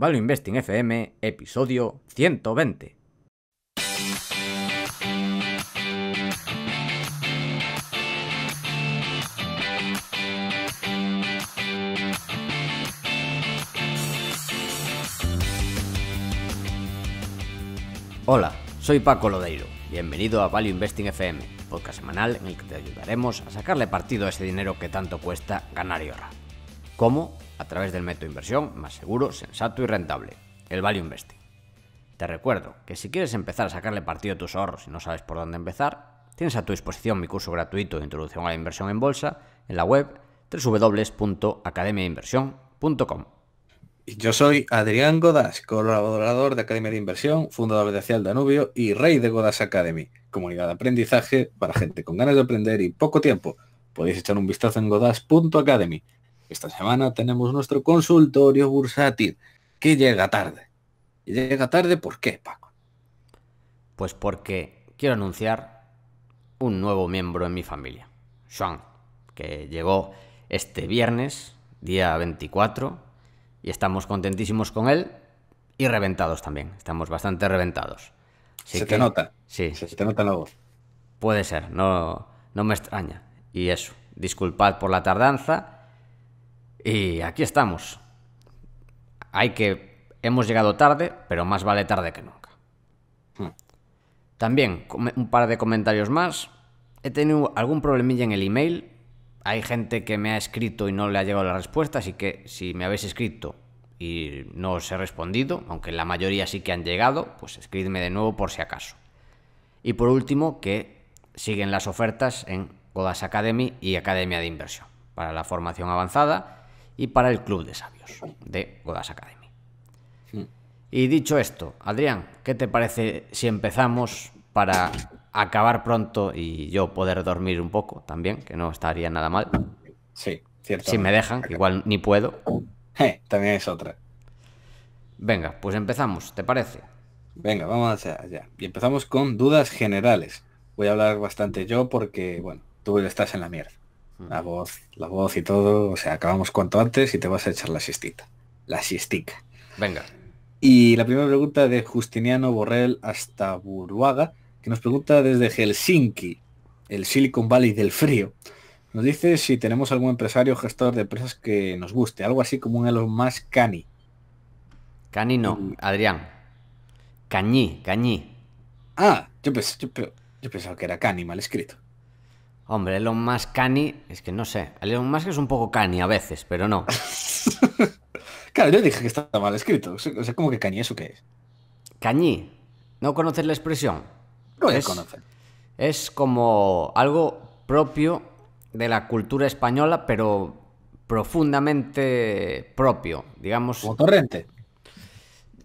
Value Investing FM, episodio 120. Hola, soy Paco Lodeiro. Bienvenido a Value Investing FM, podcast semanal en el que te ayudaremos a sacarle partido a ese dinero que tanto cuesta ganar y ahorrar. ¿Cómo? A través del método de inversión más seguro, sensato y rentable, el Value Investing. Te recuerdo que si quieres empezar a sacarle partido a tus ahorros y no sabes por dónde empezar, tienes a tu disposición mi curso gratuito de introducción a la inversión en bolsa en la web www.academiainversión.com. Yo soy Adrián Godas, colaborador de Academia de Inversión, fundador de Cial Danubio y rey de Godas Academy, comunidad de aprendizaje para gente con ganas de aprender y poco tiempo. Podéis echar un vistazo en godas.academy. Esta semana tenemos nuestro consultorio bursátil, que llega tarde. ¿Y llega tarde por qué, Paco? Pues porque quiero anunciar un nuevo miembro en mi familia, Sean, que llegó este viernes, día 24, y estamos contentísimos con él y reventados también. Estamos bastante reventados. se te nota. Sí. Se te nota la voz. Puede ser, no, no me extraña. Y eso, disculpad por la tardanza y aquí estamos. Hay que... Hemos llegado tarde, pero más vale tarde que nunca. Hmm. También, un par de comentarios más. He tenido algún problemilla en el email. Hay gente que me ha escrito y no le ha llegado la respuesta, así que si me habéis escrito y no os he respondido, aunque la mayoría sí que han llegado, pues escribidme de nuevo por si acaso. Y por último, que siguen las ofertas en Godas Academy y Academia de Inversión para la formación avanzada y para el Club de Sabios de Godas Academy. Hmm. Y dicho esto, Adrián, ¿qué te parece si empezamos para acabar pronto y yo poder dormir un poco también, que no estaría nada mal? Sí, cierto. Si me dejan, igual ni puedo. Eh, también es otra. Venga, pues empezamos, ¿te parece? Venga, vamos allá. Y empezamos con dudas generales. Voy a hablar bastante yo porque, bueno, tú estás en la mierda la voz, la voz y todo. O sea, acabamos cuanto antes y te vas a echar la siestita. La siestica. Venga. Y la primera pregunta de Justiniano Borrell hasta Buruaga, que nos pregunta desde Helsinki, el Silicon Valley del frío. Nos dice si tenemos algún empresario gestor de empresas que nos guste, algo así como un los más Cani. Cani no, mm. Adrián. Cañí, Cañí. Ah, yo, yo pensaba que era Cani, mal escrito. Hombre, Elon Musk cani, es que no sé. Elon Musk es un poco cani a veces, pero no. claro, yo dije que estaba mal escrito. O sea, ¿cómo que cani? ¿Eso qué es? Cañí. ¿No conoces la expresión? No es, Es como algo propio de la cultura española, pero profundamente propio, digamos. Como torrente.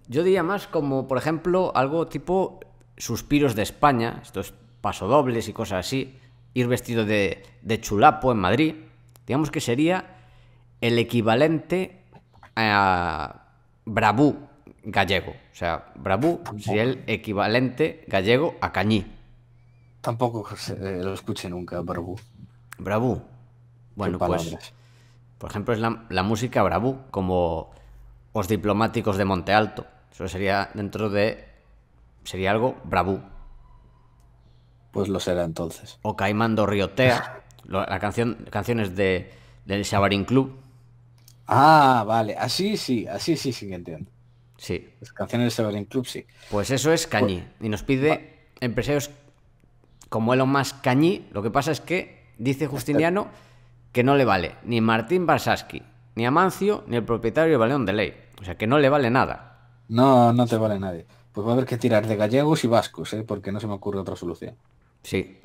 Yo diría más como, por ejemplo, algo tipo suspiros de España, estos pasodobles y cosas así ir vestido de, chulapo en Madrid, digamos que sería el equivalente a bravú gallego. O sea, bravú sería el equivalente gallego a cañí. Tampoco eh, lo escuché nunca, bravú. Bravú. Bueno, pues, por ejemplo, es la, música bravú, como los diplomáticos de Monte Alto. Eso sería dentro de... Sería algo bravú. Pues lo será entonces. O Caimando Riotea. la canción, canciones de, del Shabarin Club. Ah, vale. Así sí, así sí, sí que entiendo. Sí. Las canciones del Sabarín Club, sí. Pues eso es Cañí. Pues, y nos pide empresarios como el más Cañí. Lo que pasa es que dice Justiniano que no le vale ni Martín Barsaski, ni Amancio, ni el propietario de Baleón de Ley. O sea, que no le vale nada. No, no te vale nadie. Pues va a haber que tirar de gallegos y vascos, ¿eh? porque no se me ocurre otra solución. Sí.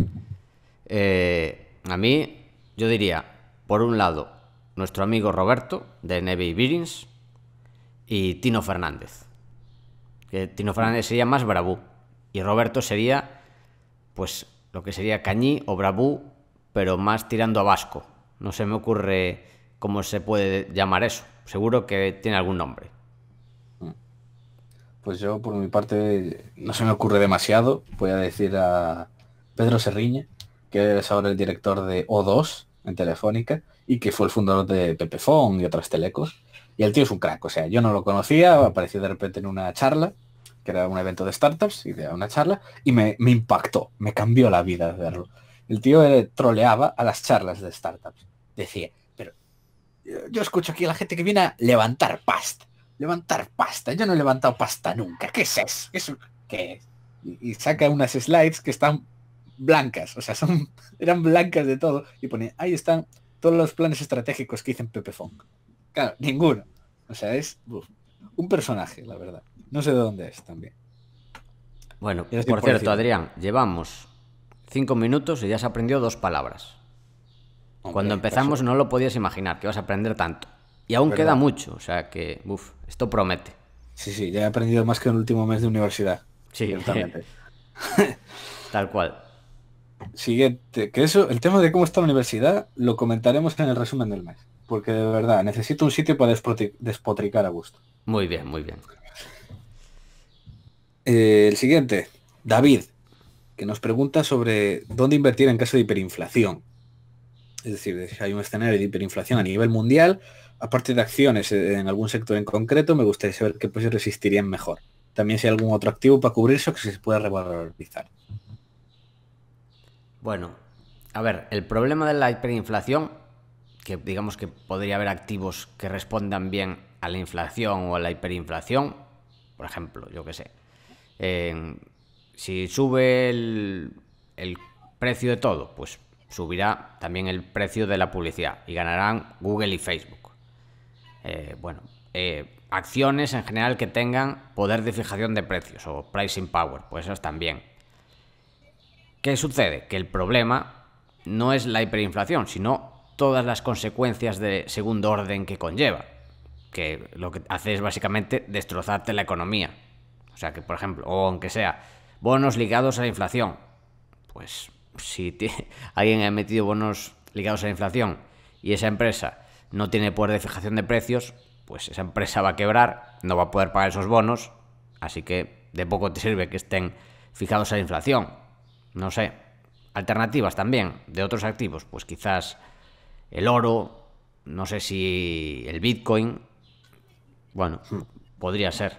Eh, a mí, yo diría, por un lado, nuestro amigo Roberto, de Navy Bearings, y Tino Fernández. Que Tino Fernández sería más bravú Y Roberto sería, pues, lo que sería Cañí o Brabú, pero más tirando a Vasco. No se me ocurre cómo se puede llamar eso. Seguro que tiene algún nombre. Pues yo, por mi parte, no se me ocurre demasiado. Voy a decir a, Pedro Serriña, que es ahora el director de O2 en Telefónica y que fue el fundador de Pepefon y otras telecos. Y el tío es un crack, o sea, yo no lo conocía, apareció de repente en una charla, que era un evento de startups, y una charla, y me, impactó, me cambió la vida verlo. El tío eh, troleaba a las charlas de startups. Decía, pero yo escucho aquí a la gente que viene a levantar pasta, levantar pasta, yo no he levantado pasta nunca, ¿qué es eso? qué es? y saca unas slides que están blancas, o sea, son, eran blancas de todo, y pone, ahí están todos los planes estratégicos que dicen Pepe Fong. Claro, ninguno. O sea, es un personaje, la verdad. No sé de dónde es también. Bueno, por, cierto, Adrián, llevamos cinco minutos y ya se aprendió dos palabras. Cuando empezamos no lo podías imaginar, que vas a aprender tanto. Y aún queda mucho, o sea que, uff, esto promete. Sí, sí, ya he aprendido más que en el último mes de universidad. Sí, Tal cual siguiente, que eso, el tema de cómo está la universidad, lo comentaremos en el resumen del mes, porque de verdad necesito un sitio para despotricar a gusto. Muy bien, muy bien. Eh, el siguiente, David, que nos pregunta sobre dónde invertir en caso de hiperinflación. Es decir, si hay un escenario de hiperinflación a nivel mundial, aparte de acciones en algún sector en concreto, me gustaría saber qué precios resistirían mejor. También si hay algún otro activo para cubrir eso que se pueda revalorizar. Bueno, a ver, el problema de la hiperinflación, que digamos que podría haber activos que respondan bien a la inflación o a la hiperinflación, por ejemplo, yo qué sé, si sube el, precio de todo, pues subirá también el precio de la publicidad y ganarán Google y Facebook. Eh, bueno, eh, acciones en general que tengan poder de fijación de precios o pricing power, pues esas también. ¿Qué sucede? Que el problema no es la hiperinflación, sino todas las consecuencias de segundo orden que conlleva, que lo que hace es básicamente destrozarte la economía. O sea, que por ejemplo, o aunque sea, bonos ligados a la inflación. Pues si alguien ha emitido bonos ligados a la inflación y esa empresa no tiene poder de fijación de precios, pues esa empresa va a quebrar, no va a poder pagar esos bonos, así que de poco te sirve que estén fijados a la inflación no sé, alternativas también de otros activos, pues quizás el oro, no sé si el Bitcoin, bueno, hmm. podría ser.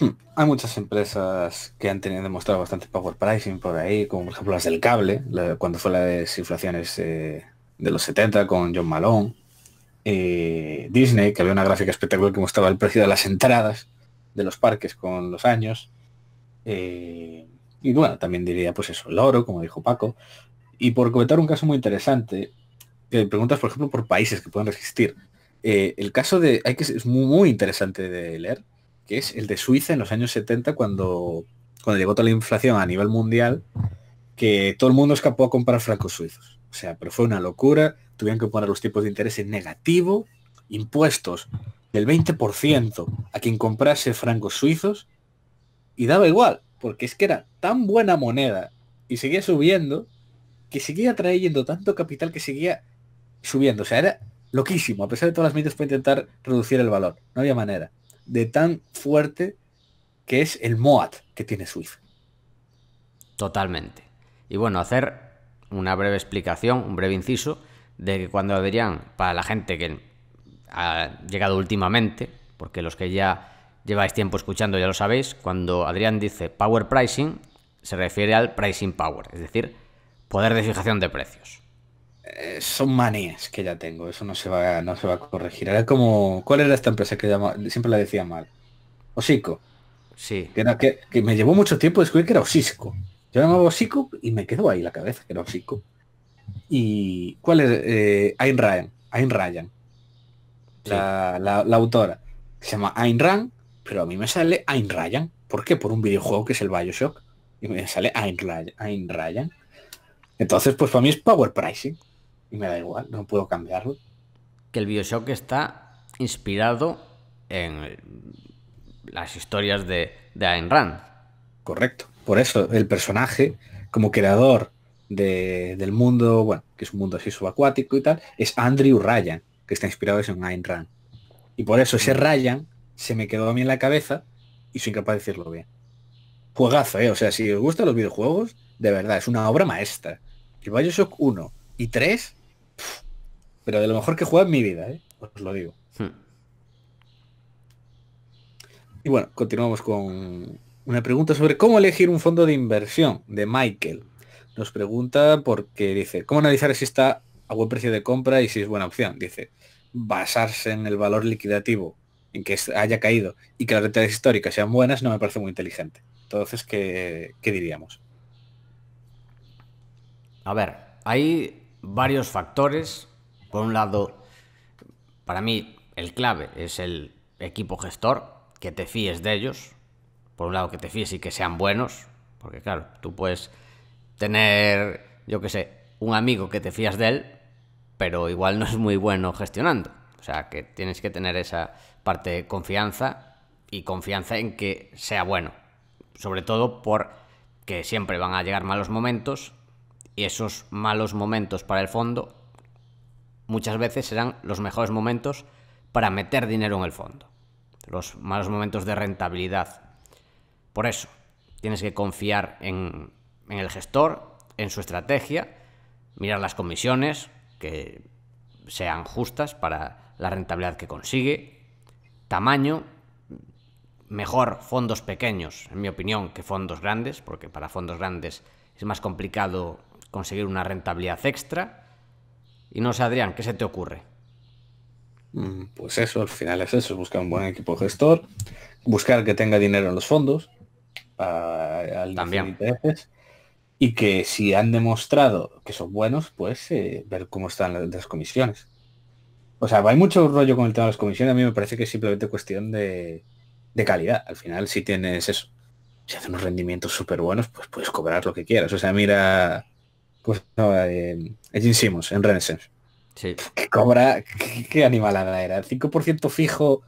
Hmm. Hay muchas empresas que han tenido, demostrado bastante power pricing por ahí, como por ejemplo las del cable, cuando fue la desinflación este de los 70 con John Malone, eh, Disney, que había una gráfica espectacular que mostraba el precio de las entradas de los parques con los años. Eh, y bueno, también diría, pues eso, el oro, como dijo Paco. Y por comentar un caso muy interesante, preguntas, por ejemplo, por países que pueden resistir. Eh, el caso de, hay que es muy, interesante de leer, que es el de Suiza en los años 70, cuando, cuando llegó toda la inflación a nivel mundial, que todo el mundo escapó a comprar francos suizos. O sea, pero fue una locura, tuvieron que poner los tipos de interés en negativo, impuestos del 20% a quien comprase francos suizos, y daba igual, porque es que era tan buena moneda y seguía subiendo, que seguía trayendo tanto capital que seguía subiendo. O sea, era loquísimo, a pesar de todas las medidas para intentar reducir el valor. No había manera. De tan fuerte que es el MOAT que tiene Swift. Totalmente. Y bueno, hacer una breve explicación, un breve inciso, de que cuando Adrián, para la gente que ha llegado últimamente, porque los que ya Lleváis tiempo escuchando, ya lo sabéis, cuando Adrián dice power pricing, se refiere al pricing power, es decir, poder de fijación de precios. Eh, son manías que ya tengo, eso no se va, va a corregir. Era como, ¿cuál era esta empresa que siempre la decía mal? Osico. Sí. Que, me llevó mucho tiempo descubrir que era Osisco. Yo llamaba Osico y me quedó ahí la cabeza que era Osico. ¿Y cuál es? Eh, Ayn Ryan. Ayn Ryan. La, la, la, autora. Se llama Ayn Rand pero a mí me sale Ayn Ryan. ¿Por qué? Por un videojuego que es el Bioshock. Y me sale Ayn Ryan. Entonces, pues para mí es Power Pricing. Y me da igual, no puedo cambiarlo. Que el Bioshock está inspirado en las historias de, de Ayn Rand. Correcto. Por eso, el personaje, como creador del mundo, bueno, que es un mundo así subacuático y tal, es Andrew Ryan, que está inspirado en Ayn Rand. Y por eso ese mm. Ryan se me quedó a mí en la cabeza y soy incapaz de decirlo bien. Juegazo, ¿eh? O sea, si os gustan los videojuegos, de verdad, es una obra maestra. El Bioshock 1 y 3, pero de lo mejor que juega en mi vida, ¿eh? Os lo digo. Hmm. Y bueno, continuamos con una pregunta sobre cómo elegir un fondo de inversión de Michael. Nos pregunta porque dice, ¿cómo analizar si está a buen precio de compra y si es buena opción? Dice, basarse en el valor liquidativo en que haya caído y que las rentas históricas sean buenas no me parece muy inteligente. Entonces, ¿qué, qué diríamos? A ver, hay varios factores. Por un lado, para mí el clave es el equipo gestor, que te fíes de ellos. Por un lado, que te fíes y que sean buenos, porque claro, tú puedes tener, yo qué sé, un amigo que te fías de él, pero igual no es muy bueno gestionando. O sea, que tienes que tener esa, parte confianza y confianza en que sea bueno. Sobre todo porque siempre van a llegar malos momentos y esos malos momentos para el fondo muchas veces serán los mejores momentos para meter dinero en el fondo. Los malos momentos de rentabilidad. Por eso, tienes que confiar en, en el gestor, en su estrategia, mirar las comisiones que sean justas para la rentabilidad que consigue, tamaño, mejor fondos pequeños, en mi opinión, que fondos grandes, porque para fondos grandes es más complicado conseguir una rentabilidad extra. Y no sé, Adrián, ¿qué se te ocurre? Mm, pues eso, al final es eso, buscar un buen equipo gestor, buscar que tenga dinero en los fondos, ah, También. y que si han demostrado que son buenos, pues eh, ver cómo están las comisiones. O sea, hay mucho rollo con el tema de las comisiones. A mí me parece que es simplemente cuestión de, calidad. Al final, si tienes eso, si haces unos rendimientos súper buenos, pues puedes cobrar lo que quieras. O sea, mira, pues no, eh, en Renaissance. Sí. Que cobra, qué animalada era, 5% fijo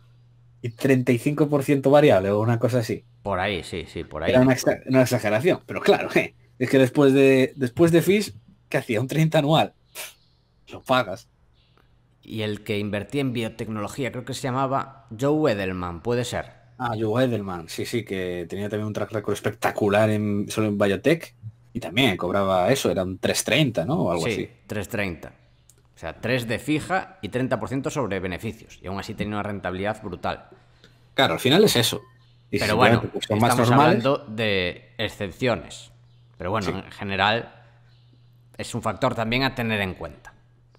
y 35% variable o una cosa así. Por ahí, sí, sí, por ahí. Era una, exageración, pero claro, es que después de después de que hacía un 30 anual, lo pagas y el que invertía en biotecnología, creo que se llamaba Joe Edelman, puede ser. Ah, Joe Edelman, sí, sí, que tenía también un track record espectacular en, solo en Biotech y también cobraba eso, era un 3.30, ¿no? O algo sí, 3.30. O sea, 3 de fija y 30% sobre beneficios. Y aún así tenía una rentabilidad brutal. Claro, al final es eso. Pero bueno, estamos hablando de excepciones. Pero bueno, en general es un factor también a tener en cuenta.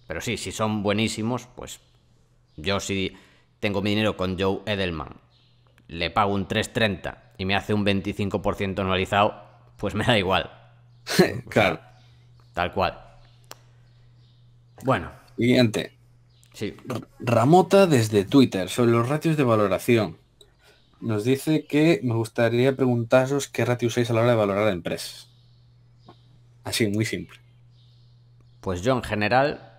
Pero sí, si son buenísimos, pues yo si tengo mi dinero con Joe Edelman, le pago un 3.30 y me hace un 25% anualizado, pues me da igual. claro. tal cual. Bueno. Siguiente. Sí. Ramota desde Twitter sobre los ratios de valoración. Nos dice que me gustaría preguntaros qué ratio usáis a la hora de valorar empresas. Así, muy simple. Pues yo en general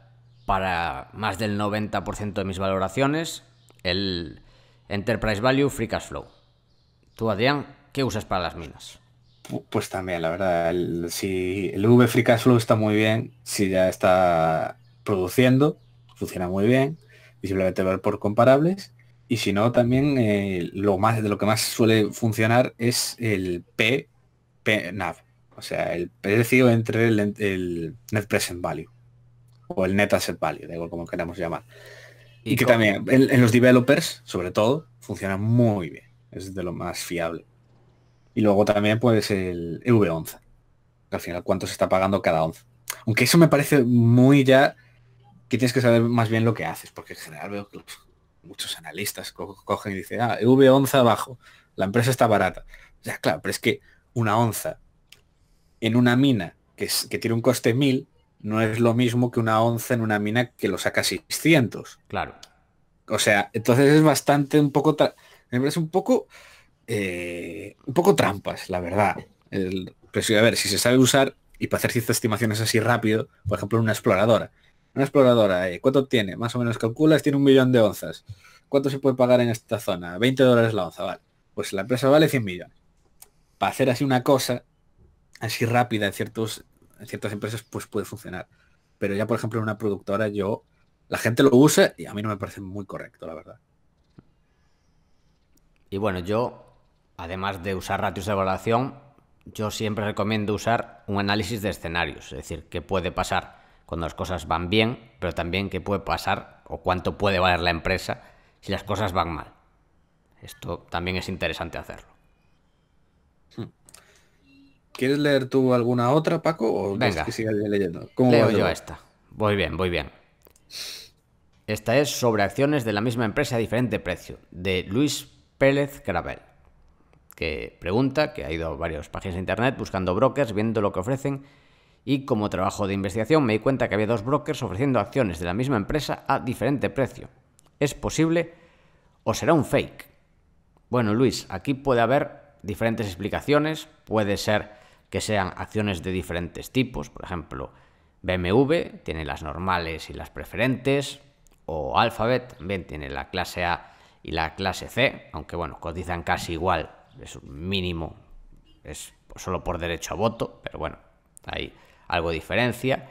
para más del 90% de mis valoraciones el Enterprise Value Free Cash Flow. Tú, Adrián, ¿qué usas para las minas? Pues también, la verdad, si el V Free Cash Flow está muy bien, si ya está produciendo, funciona muy bien, y simplemente ver por comparables. Y si no, también eh, lo más de lo que más suele funcionar es el P, PNAV, o sea, el precio entre el, el Net Present Value o el net asset value, de como queramos llamar. Y, que también en, los developers, sobre todo, funciona muy bien. Es de lo más fiable. Y luego también pues el V11. Al final, cuánto se está pagando cada 11. Aunque eso me parece muy ya que tienes que saber más bien lo que haces, porque en general veo que muchos analistas cogen y dicen, ah, V11 abajo, la empresa está barata. Ya, claro, pero es que una onza en una mina que, es, que tiene un coste mil no es lo mismo que una onza en una mina que lo saca 600. Claro. O sea, entonces es bastante un poco... Me un poco... Eh, un poco trampas, la verdad. El, pero a ver, si se sabe usar y para hacer ciertas estimaciones así rápido, por ejemplo, una exploradora. Una exploradora, eh, ¿cuánto tiene? Más o menos calculas, tiene un millón de onzas. ¿Cuánto se puede pagar en esta zona? 20 dólares la onza, vale. Pues la empresa vale 100 millones. Para hacer así una cosa, así rápida en ciertos en ciertas empresas pues puede funcionar. Pero ya, por ejemplo, en una productora yo, la gente lo usa y a mí no me parece muy correcto, la verdad. Y bueno, yo, además de usar ratios de evaluación, yo siempre recomiendo usar un análisis de escenarios, es decir, qué puede pasar cuando las cosas van bien, pero también qué puede pasar o cuánto puede valer la empresa si las cosas van mal. Esto también es interesante hacerlo. ¿Quieres leer tú alguna otra, Paco? O Venga. leyendo? Leo yo esta. Voy bien, voy bien. Esta es sobre acciones de la misma empresa a diferente precio, de Luis Pérez Carabel. que pregunta, que ha ido a varias páginas de internet buscando brokers, viendo lo que ofrecen, y como trabajo de investigación me di cuenta que había dos brokers ofreciendo acciones de la misma empresa a diferente precio. ¿Es posible o será un fake? Bueno, Luis, aquí puede haber diferentes explicaciones, puede ser que sean acciones de diferentes tipos. Por ejemplo, BMW tiene las normales y las preferentes, o Alphabet también tiene la clase A y la clase C, aunque bueno, cotizan casi igual, es un mínimo, es solo por derecho a voto, pero bueno, hay algo de diferencia.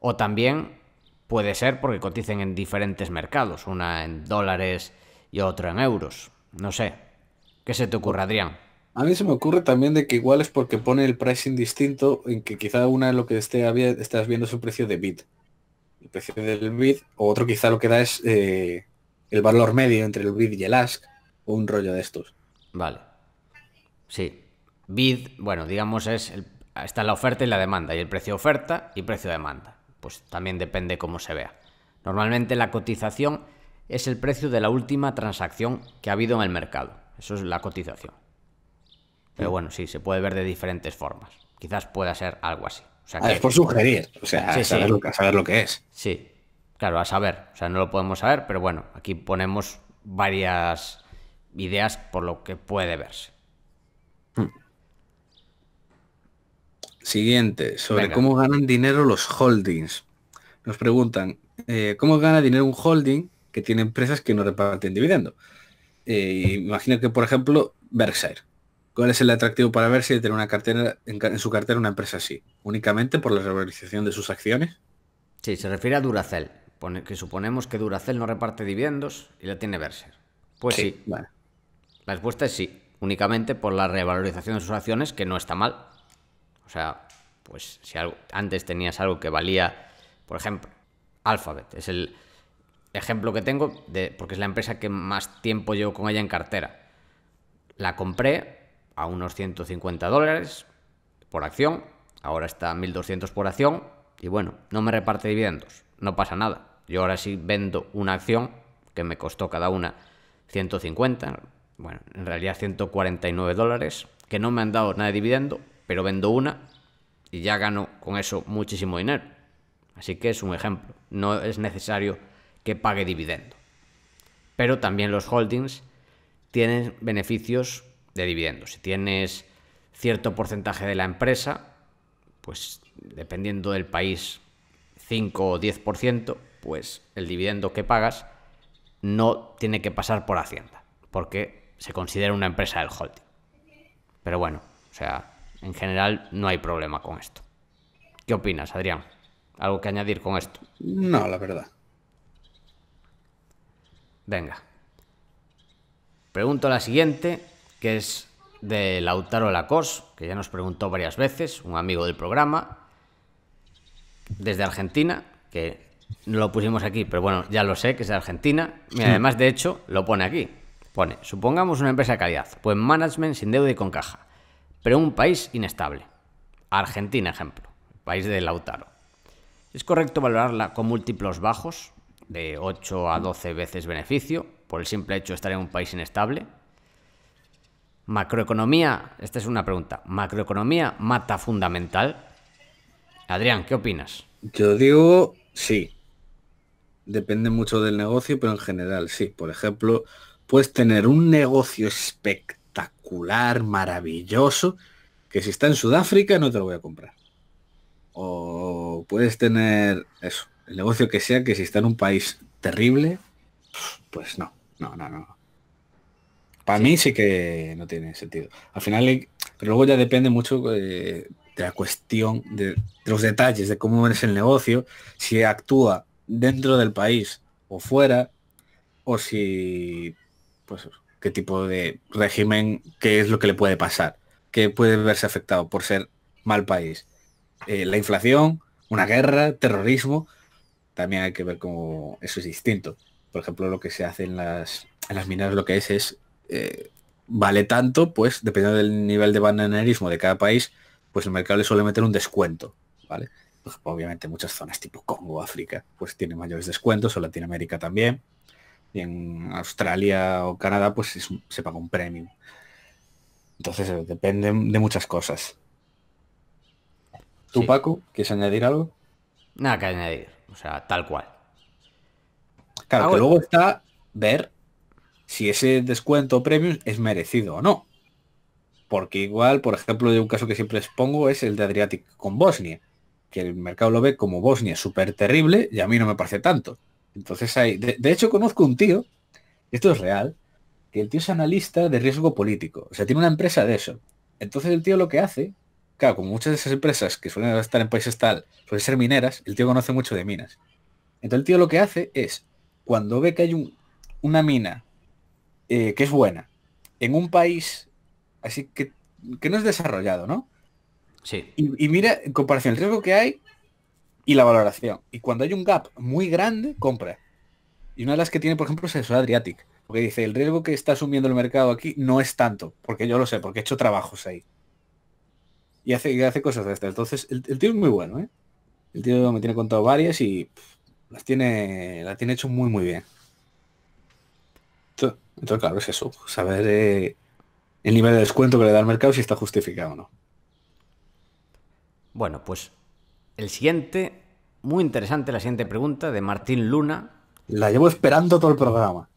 O también puede ser porque coticen en diferentes mercados, una en dólares y otra en euros. No sé, ¿qué se te ocurre, Adrián? A mí se me ocurre también de que igual es porque pone el pricing distinto en que quizá una de lo que esté estás viendo es el precio de bid. El precio del bid, o otro quizá lo que da es eh, el valor medio entre el bid y el ask, o un rollo de estos. Vale. Sí. Bid, bueno, digamos es está la oferta y la demanda, y el precio oferta y precio demanda. Pues también depende cómo se vea. Normalmente la cotización es el precio de la última transacción que ha habido en el mercado. Eso es la cotización. Pero mm. bueno, sí, se puede ver de diferentes formas. Quizás pueda ser algo así. Ah, es por sugerir, o sea, saber, Lo que, es. Sí, claro, a saber. O sea, no lo podemos saber, pero bueno, aquí ponemos varias ideas por lo que puede verse. Mm. Siguiente, sobre cómo ganan dinero los holdings. Nos preguntan, eh, ¿cómo gana dinero un holding que tiene empresas que no reparten dividendo? Eh, imagino que, por ejemplo, Berkshire. ¿Cuál es el atractivo para ver si tener una cartera en, su cartera una empresa así? ¿Únicamente por la revalorización de sus acciones? Sí, se refiere a Duracell, que suponemos que Duracell no reparte dividendos y la tiene Berser. Pues sí. La respuesta es sí, únicamente por la revalorización de sus acciones, que no está mal. O sea, pues si algo, antes tenías algo que valía, por ejemplo, Alphabet, es el ejemplo que tengo, porque es la empresa que más tiempo llevo con ella en cartera. La compré a unos 150 dólares por acción, ahora está a 1200 por acción, y bueno, no me reparte dividendos, no pasa nada. Yo ahora sí vendo una acción que me costó cada una 150, bueno, en realidad 149 dólares, que no me han dado nada de dividendo, pero vendo una y ya gano con eso muchísimo dinero. Así que es un ejemplo, no es necesario que pague dividendo. Pero también los holdings tienen beneficios de dividendos. Si tienes cierto porcentaje de la empresa, pues dependiendo del país, 5 o 10%, pues el dividendo que pagas no tiene que pasar por Hacienda, porque se considera una empresa del holding. Pero bueno, o sea, en general no hay problema con esto. ¿Qué opinas, Adrián? ¿Algo que añadir con esto? No, la verdad. Venga. Pregunto la siguiente que es de Lautaro Lacos, que ya nos preguntó varias veces, un amigo del programa, desde Argentina, que no lo pusimos aquí, pero bueno, ya lo sé que es de Argentina. Y además, de hecho, lo pone aquí. Pone, supongamos una empresa de calidad, pues management sin deuda y con caja, pero un país inestable. Argentina, ejemplo, país de Lautaro. ¿Es correcto valorarla con múltiplos bajos, de 8 a 12 veces beneficio, por el simple hecho de estar en un país inestable? Macroeconomía, esta es una pregunta. ¿Macroeconomía mata fundamental? Adrián, ¿qué opinas? Yo digo sí. Depende mucho del negocio, pero en general sí. Por ejemplo, puedes tener un negocio espectacular, maravilloso, que si está en Sudáfrica no te lo voy a comprar. O puedes tener eso, el negocio que sea, que si está en un país terrible, pues no, no, no, no. Para mí sí que no tiene sentido. Al final, pero luego ya depende mucho eh, de, la cuestión, de, los detalles, de cómo es el negocio, si actúa dentro del país o fuera, o si, pues, qué tipo de régimen, qué es lo que le puede pasar, qué puede verse afectado por ser mal país. Eh, la inflación, una guerra, terrorismo, también hay que ver cómo eso es distinto. Por ejemplo, lo que se hace en las, en las minas, lo que es es eh, vale tanto, pues dependiendo del nivel de bananerismo de cada país, pues el mercado le suele meter un descuento, ¿vale? Pues, obviamente muchas zonas tipo Congo, África, pues tiene mayores descuentos, o Latinoamérica también, y en Australia o Canadá, pues se paga un premium. Entonces eh, depende de muchas cosas. ¿Tú, Paco, quieres añadir algo? Nada que añadir, o sea, tal cual. Claro, que luego está ver si ese descuento premium es merecido o no. Porque igual, por ejemplo, de un caso que siempre expongo es el de Adriatic con Bosnia, que el mercado lo ve como Bosnia súper terrible y a mí no me parece tanto. Entonces hay, de, hecho conozco un tío, esto es real, que el tío es analista de riesgo político, o sea, tiene una empresa de eso. Entonces el tío lo que hace, claro, como muchas de esas empresas que suelen estar en países tal, suelen ser mineras, el tío conoce mucho de minas. Entonces el tío lo que hace es, cuando ve que hay una mina eh, que es buena, en un país así que, que no es desarrollado, ¿no? Sí. Y, mira, en comparación, el riesgo que hay y la valoración. Y cuando hay un gap muy grande, compra. Y una de las que tiene, por ejemplo, es el Adriatic. Porque dice, el riesgo que está asumiendo el mercado aquí no es tanto, porque yo lo sé, porque he hecho trabajos ahí. Y hace, y hace cosas de estas. Entonces, el, tío es muy bueno, ¿eh? El tío me tiene contado varias y las tiene, la tiene hecho muy, muy bien. Entonces, claro, es eso. Saber eh, el nivel de descuento que le da el mercado si está justificado o no. Bueno, pues el siguiente, muy interesante la siguiente pregunta de Martín Luna. La llevo esperando todo el programa.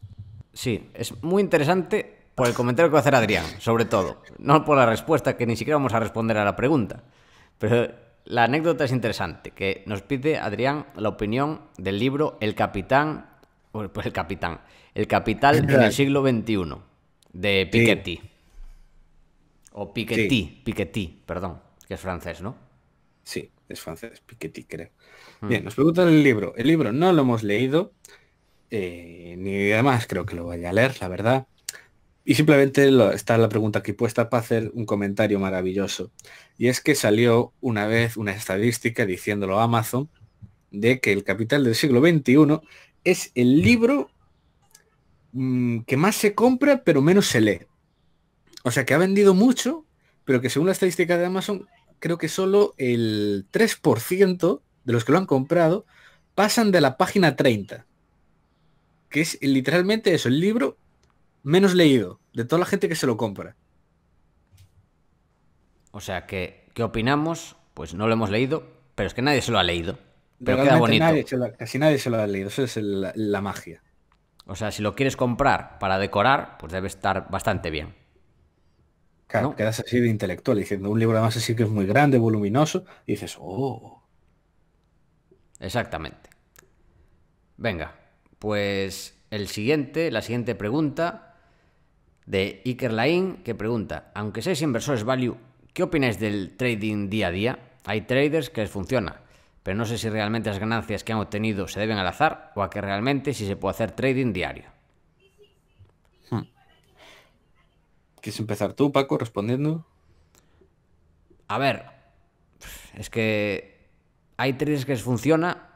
Sí, es muy interesante por el comentario que va a hacer Adrián, sobre todo. No por la respuesta, que ni siquiera vamos a responder a la pregunta. Pero la anécdota es interesante, que nos pide Adrián la opinión del libro El Capitán, pues el Capitán, el capital en el siglo XXI, de Piketty. O Piketty, Piketty, perdón, que es francés, ¿no? Sí, es francés, Piketty, creo. Hmm. Bien, nos preguntan el libro. El libro no lo hemos leído, eh, ni además creo que lo vaya a leer, la verdad. Y simplemente está la pregunta aquí puesta para hacer un comentario maravilloso. Y es que salió una vez una estadística diciéndolo a Amazon de que el capital del siglo XXI es el hmm. libro Mm, que más se compra pero menos se lee. O sea que ha vendido mucho, pero que según la estadística de Amazon, creo que solo el 3% de los que lo han comprado pasan de la página 30. Que es literalmente eso, el libro menos leído de toda la gente que se lo compra. O sea que, ¿qué opinamos? Pues no lo hemos leído, pero es que nadie se lo ha leído. Pero casi nadie se lo ha leído, eso es la magia. O sea, si lo quieres comprar para decorar, pues debe estar bastante bien. Claro, quedas así de intelectual, diciendo un libro además así que es muy grande, voluminoso, y dices, oh. Exactamente. Venga, pues el siguiente, la siguiente pregunta de Iker Lain, que pregunta, aunque seáis inversores value, ¿qué opináis del trading día a día? Hay traders que les funciona, pero no sé si realmente las ganancias que han obtenido se deben al azar o a que realmente si se puede hacer trading diario. Hmm. ¿Quieres empezar tú, Paco, respondiendo? A ver, es que hay traders que les funciona.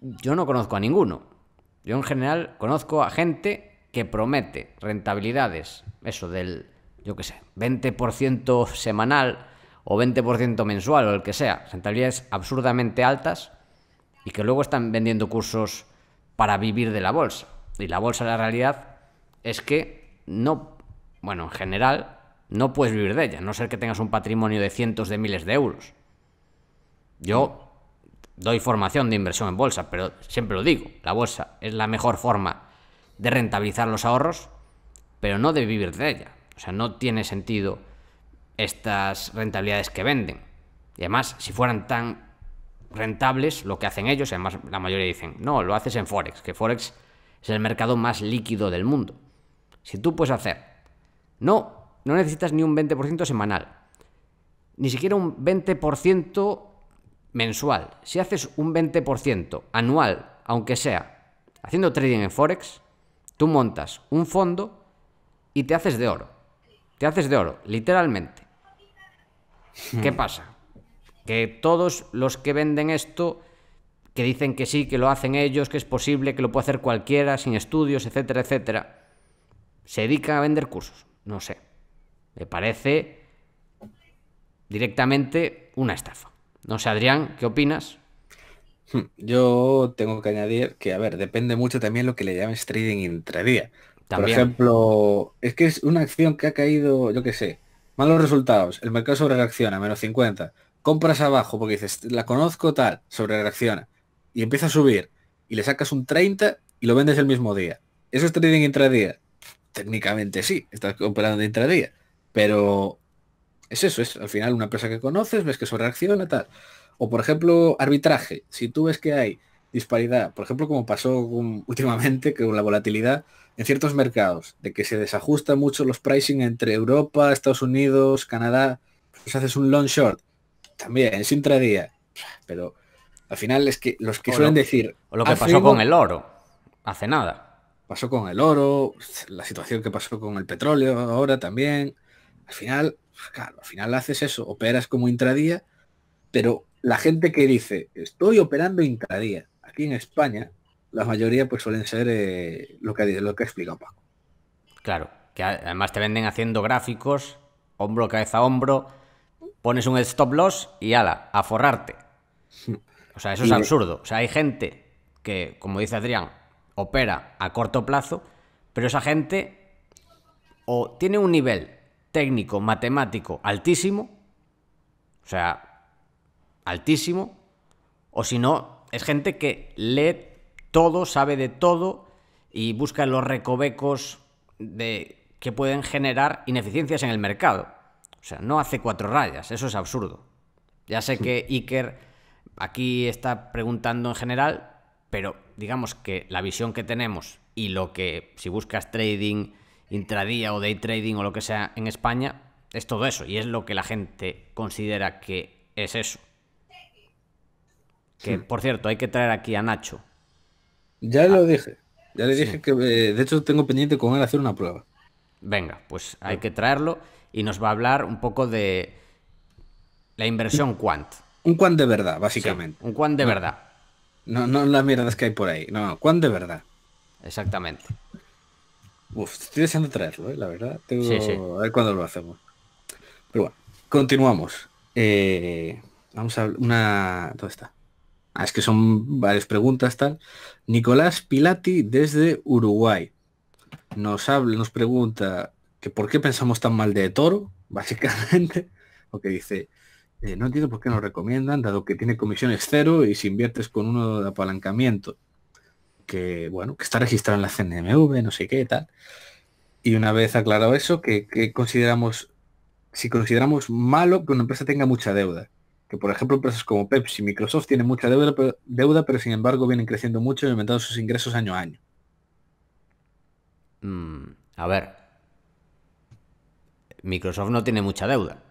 Yo no conozco a ninguno. Yo en general conozco a gente que promete rentabilidades, eso del, yo qué sé, 20% semanal o 20% mensual o el que sea, rentabilidades absurdamente altas y que luego están vendiendo cursos para vivir de la bolsa. Y la bolsa, la realidad es que no, bueno, en general, no puedes vivir de ella, a no ser que tengas un patrimonio de cientos de miles de euros. Yo doy formación de inversión en bolsa, pero siempre lo digo, la bolsa es la mejor forma de rentabilizar los ahorros, pero no de vivir de ella. O sea, no tiene sentido estas rentabilidades que venden. Y además, si fueran tan rentables, lo que hacen ellos, además la mayoría dicen, no, lo haces en Forex, que Forex es el mercado más líquido del mundo. Si tú puedes hacer, no, no necesitas ni un 20% semanal, ni siquiera un 20% mensual. Si haces un 20% anual, aunque sea, haciendo trading en Forex, tú montas un fondo y te haces de oro. Te haces de oro, literalmente. ¿Qué mm. pasa? Que todos los que venden esto, que dicen que sí, que lo hacen ellos, que es posible, que lo puede hacer cualquiera, sin estudios, etcétera, etcétera, se dedican a vender cursos. No sé. Me parece directamente una estafa. No sé, Adrián, ¿qué opinas? Hmm, yo tengo que añadir que, a ver, depende mucho también lo que le llames trading intradía. Por ejemplo, es que es una acción que ha caído, yo qué sé, Malos resultados. El mercado sobre reacciona, menos 50. Compras abajo porque dices, la conozco tal, sobre reacciona. Y empieza a subir. Y le sacas un 30 y lo vendes el mismo día. ¿Eso es trading intradía? Técnicamente sí, estás comprando intradía. Pero es eso, es al final una empresa que conoces, ves que sobre reacciona tal. O por ejemplo, arbitraje. Si tú ves que hay disparidad, por ejemplo, como pasó últimamente con la volatilidad, en ciertos mercados, de que se desajusta mucho los pricing entre Europa, Estados Unidos, Canadá, pues haces un long short, también es intradía, pero al final es que los que suelen decir... O lo que ah, pasó con el oro, hace nada. Pasó con el oro, la situación que pasó con el petróleo ahora también. Al final, claro, al final haces eso, operas como intradía, pero la gente que dice, estoy operando intradía, aquí en España, la mayoría pues suelen ser eh, lo, que, lo que ha explicado Paco. Claro, que además te venden haciendo gráficos, hombro, cabeza, hombro, pones un stop loss y ala, a forrarte. O sea, eso es eh, absurdo. O sea, hay gente que, como dice Adrián, opera a corto plazo, pero esa gente o tiene un nivel técnico, matemático altísimo, o sea, altísimo, o si no, es gente que lee todo, sabe de todo y busca los recovecos de, que pueden generar ineficiencias en el mercado. O sea, no hace cuatro rayas, eso es absurdo. Ya sé que Iker aquí está preguntando en general, pero digamos que la visión que tenemos y lo que si buscas trading intradía o day trading o lo que sea en España, es todo eso y es lo que la gente considera que es eso. Que por cierto, hay que traer aquí a Nacho, ya lo ah, dije. Ya le dije que, eh, de hecho, tengo pendiente con él hacer una prueba. Venga, pues hay que traerlo y nos va a hablar un poco de la inversión quant. Un quant de verdad, básicamente. un quant de verdad. No, no las mierdas que hay por ahí. No, no, quant de verdad. Exactamente. Uf, estoy deseando traerlo, eh, la verdad. Tengo... Sí, A ver cuándo lo hacemos. Pero bueno, continuamos. Eh, vamos a una. ¿Dónde está? Ah, es que son varias preguntas tal. Nicolás Pilati desde Uruguay nos habla, nos pregunta que por qué pensamos tan mal de Toro, básicamente, o que dice, eh, no entiendo por qué nos recomiendan, dado que tiene comisiones cero y si inviertes con uno de apalancamiento, que bueno, que está registrado en la CNMV, no sé qué, tal. Y una vez aclarado eso, que consideramos, si consideramos malo que una empresa tenga mucha deuda que por ejemplo empresas como Pepsi y Microsoft tienen mucha deuda pero, sin embargo vienen creciendo mucho y aumentando sus ingresos año a año. Mm, a ver. Microsoft no tiene mucha deuda.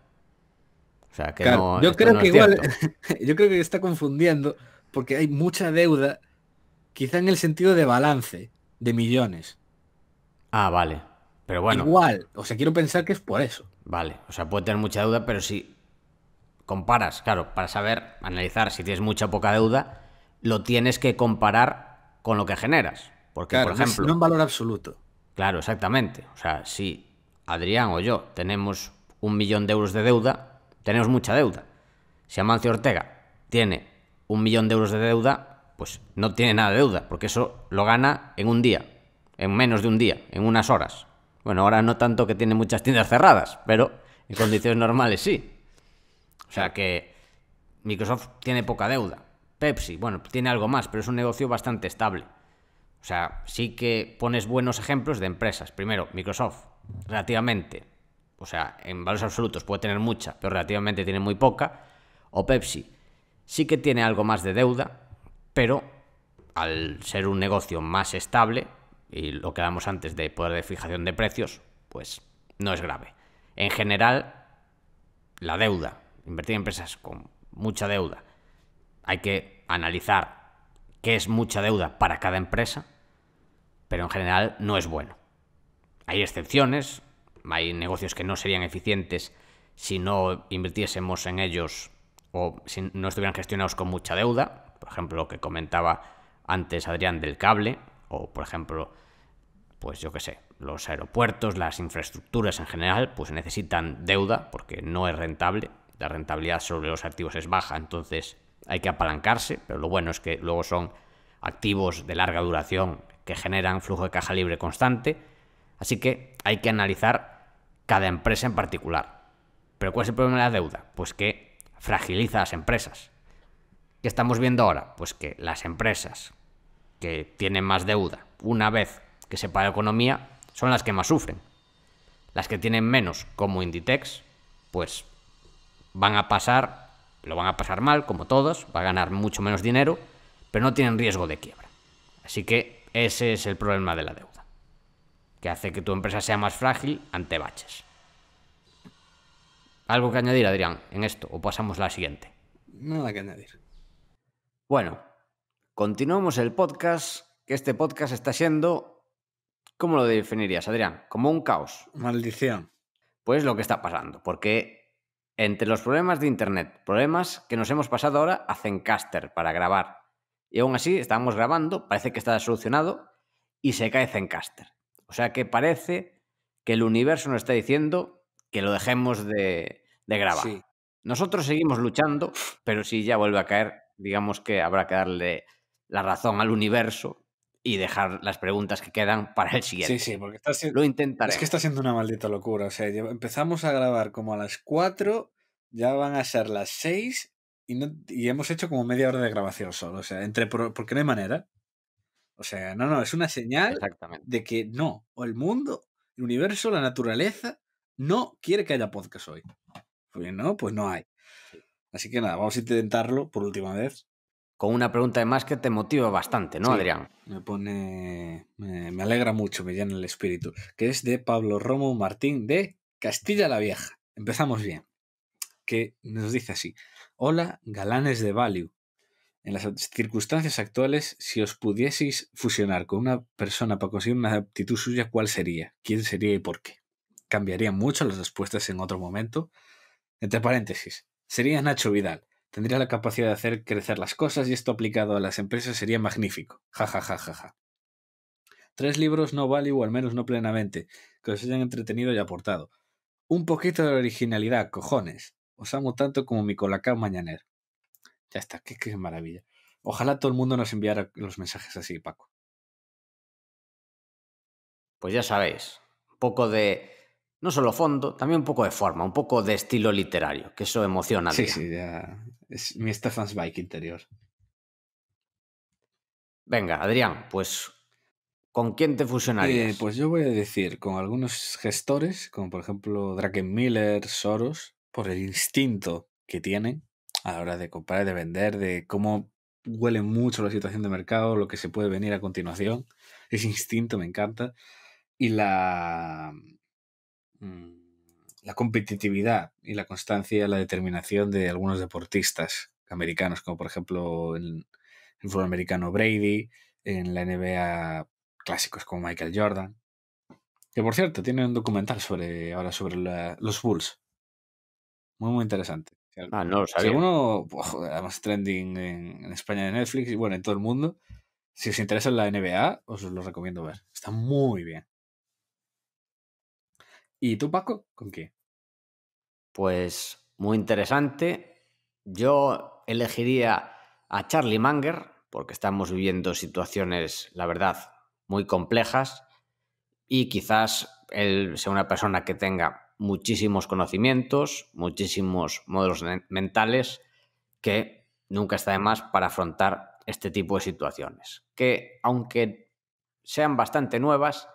O sea, que no, yo creo que igual, yo creo que está confundiendo porque hay mucha deuda, quizá en el sentido de balance, de millones. Ah, vale. Pero bueno. Igual, o sea, quiero pensar que es por eso. Vale, o sea, puede tener mucha deuda, pero si comparas, claro, para saber analizar si tienes mucha o poca deuda, lo tienes que comparar con lo que generas. Porque, por ejemplo. No un valor absoluto. Claro, exactamente. O sea, si Adrián o yo tenemos un millón de euros de deuda, tenemos mucha deuda. Si Amancio Ortega tiene un millón de euros de deuda, pues no tiene nada de deuda, porque eso lo gana en un día, en menos de un día, en unas horas. Bueno, ahora no tanto que tiene muchas tiendas cerradas, pero en condiciones normales sí. O sea que Microsoft tiene poca deuda. Pepsi, bueno, tiene algo más, pero es un negocio bastante estable. O sea, sí que pones buenos ejemplos de empresas. Primero, Microsoft, relativamente, o sea, en valores absolutos puede tener mucha, pero relativamente tiene muy poca. O Pepsi, sí que tiene algo más de deuda, pero al ser un negocio más estable, y lo que hablamos antes de poder de fijación de precios, pues no es grave. En general, la deuda invertir en empresas con mucha deuda, hay que analizar qué es mucha deuda para cada empresa, pero en general no es bueno. Hay excepciones, hay negocios que no serían eficientes si no invirtiésemos en ellos o si no estuvieran gestionados con mucha deuda, por ejemplo, lo que comentaba antes Adrián del cable, o por ejemplo, pues yo qué sé, los aeropuertos, las infraestructuras en general, pues necesitan deuda porque no es rentable, la rentabilidad sobre los activos es baja, entonces hay que apalancarse, pero lo bueno es que luego son activos de larga duración que generan flujo de caja libre constante, así que hay que analizar cada empresa en particular. Pero ¿cuál es el problema de la deuda? Pues que fragiliza a las empresas. ¿Qué estamos viendo ahora? Pues que las empresas que tienen más deuda, una vez que se paga la economía, son las que más sufren. Las que tienen menos, como Inditex, pues van a pasar, lo van a pasar mal, como todos, va a ganar mucho menos dinero, pero no tienen riesgo de quiebra. Así que ese es el problema de la deuda, que hace que tu empresa sea más frágil ante baches. ¿Algo que añadir, Adrián, en esto? ¿O pasamos a la siguiente? Nada que añadir. Bueno, continuamos el podcast, que este podcast está siendo, ¿cómo lo definirías, Adrián? Como un caos. Maldición. Pues lo que está pasando, porque entre los problemas de Internet, problemas que nos hemos pasado ahora hacen caster para grabar. Y aún así estábamos grabando, parece que está solucionado y se cae caster. O sea que parece que el universo nos está diciendo que lo dejemos de, grabar. Nosotros seguimos luchando, pero si ya vuelve a caer, digamos que habrá que darle la razón al universo y dejar las preguntas que quedan para el siguiente. Sí, sí, porque lo intentaré. Es que está siendo una maldita locura. O sea, empezamos a grabar como a las 4, ya van a ser las 6 y, no, y hemos hecho como media hora de grabación solo. O sea, entre porque no hay manera. O sea, no, no, es una señal de que no, o el mundo, el universo, la naturaleza, no quiere que haya podcast hoy. Pues no, pues no hay. Así que nada, vamos a intentarlo por última vez con una pregunta más que te motiva bastante, ¿no, Adrián? Me pone. Me, alegra mucho, me llena el espíritu. Que es de Pablo Romo Martín de Castilla la Vieja. Empezamos bien. Que nos dice así: Hola, galanes de Value. En las circunstancias actuales, si os pudieseis fusionar con una persona para conseguir una aptitud suya, ¿cuál sería? ¿Quién sería y por qué? Cambiarían mucho las respuestas en otro momento. Entre paréntesis, sería Nacho Vidal tendría la capacidad de hacer crecer las cosas y esto aplicado a las empresas sería magnífico. Ja, ja, ja, ja, ja. Tres libros no vale o al menos no plenamente, que os hayan entretenido y aportado. Un poquito de originalidad, cojones. Os amo tanto como mi colacao mañanero. Ya está, qué, qué maravilla. Ojalá todo el mundo nos enviara los mensajes así, Paco. Pues ya sabéis, un poco de no solo fondo, también un poco de forma, un poco de estilo literario, que eso emociona. Sí, sí, ya. Es mi Stefan's Bike interior. Venga, Adrián, pues, ¿con quién te fusionarías? Eh, pues yo voy a decir, con algunos gestores, como por ejemplo Miller, Soros, por el instinto que tienen a la hora de comprar, de vender, de cómo huele mucho la situación de mercado, lo que se puede venir a continuación. Ese instinto me encanta. Y la Mm, la competitividad y la constancia la determinación de algunos deportistas americanos, como por ejemplo el, el fútbol americano Brady, en la NBA clásicos como Michael Jordan. Que por cierto, tiene un documental sobre ahora sobre los Bulls. Muy, muy interesante. Ah, no Si uno, además trending en, en España de Netflix y bueno, en todo el mundo. Si os interesa la NBA, os lo recomiendo ver. Está muy bien. ¿Y tú, Paco, con qué? Pues muy interesante. Yo elegiría a Charlie Manger, porque estamos viviendo situaciones, la verdad, muy complejas y quizás él sea una persona que tenga muchísimos conocimientos, muchísimos modelos mentales que nunca está de más para afrontar este tipo de situaciones, que aunque sean bastante nuevas,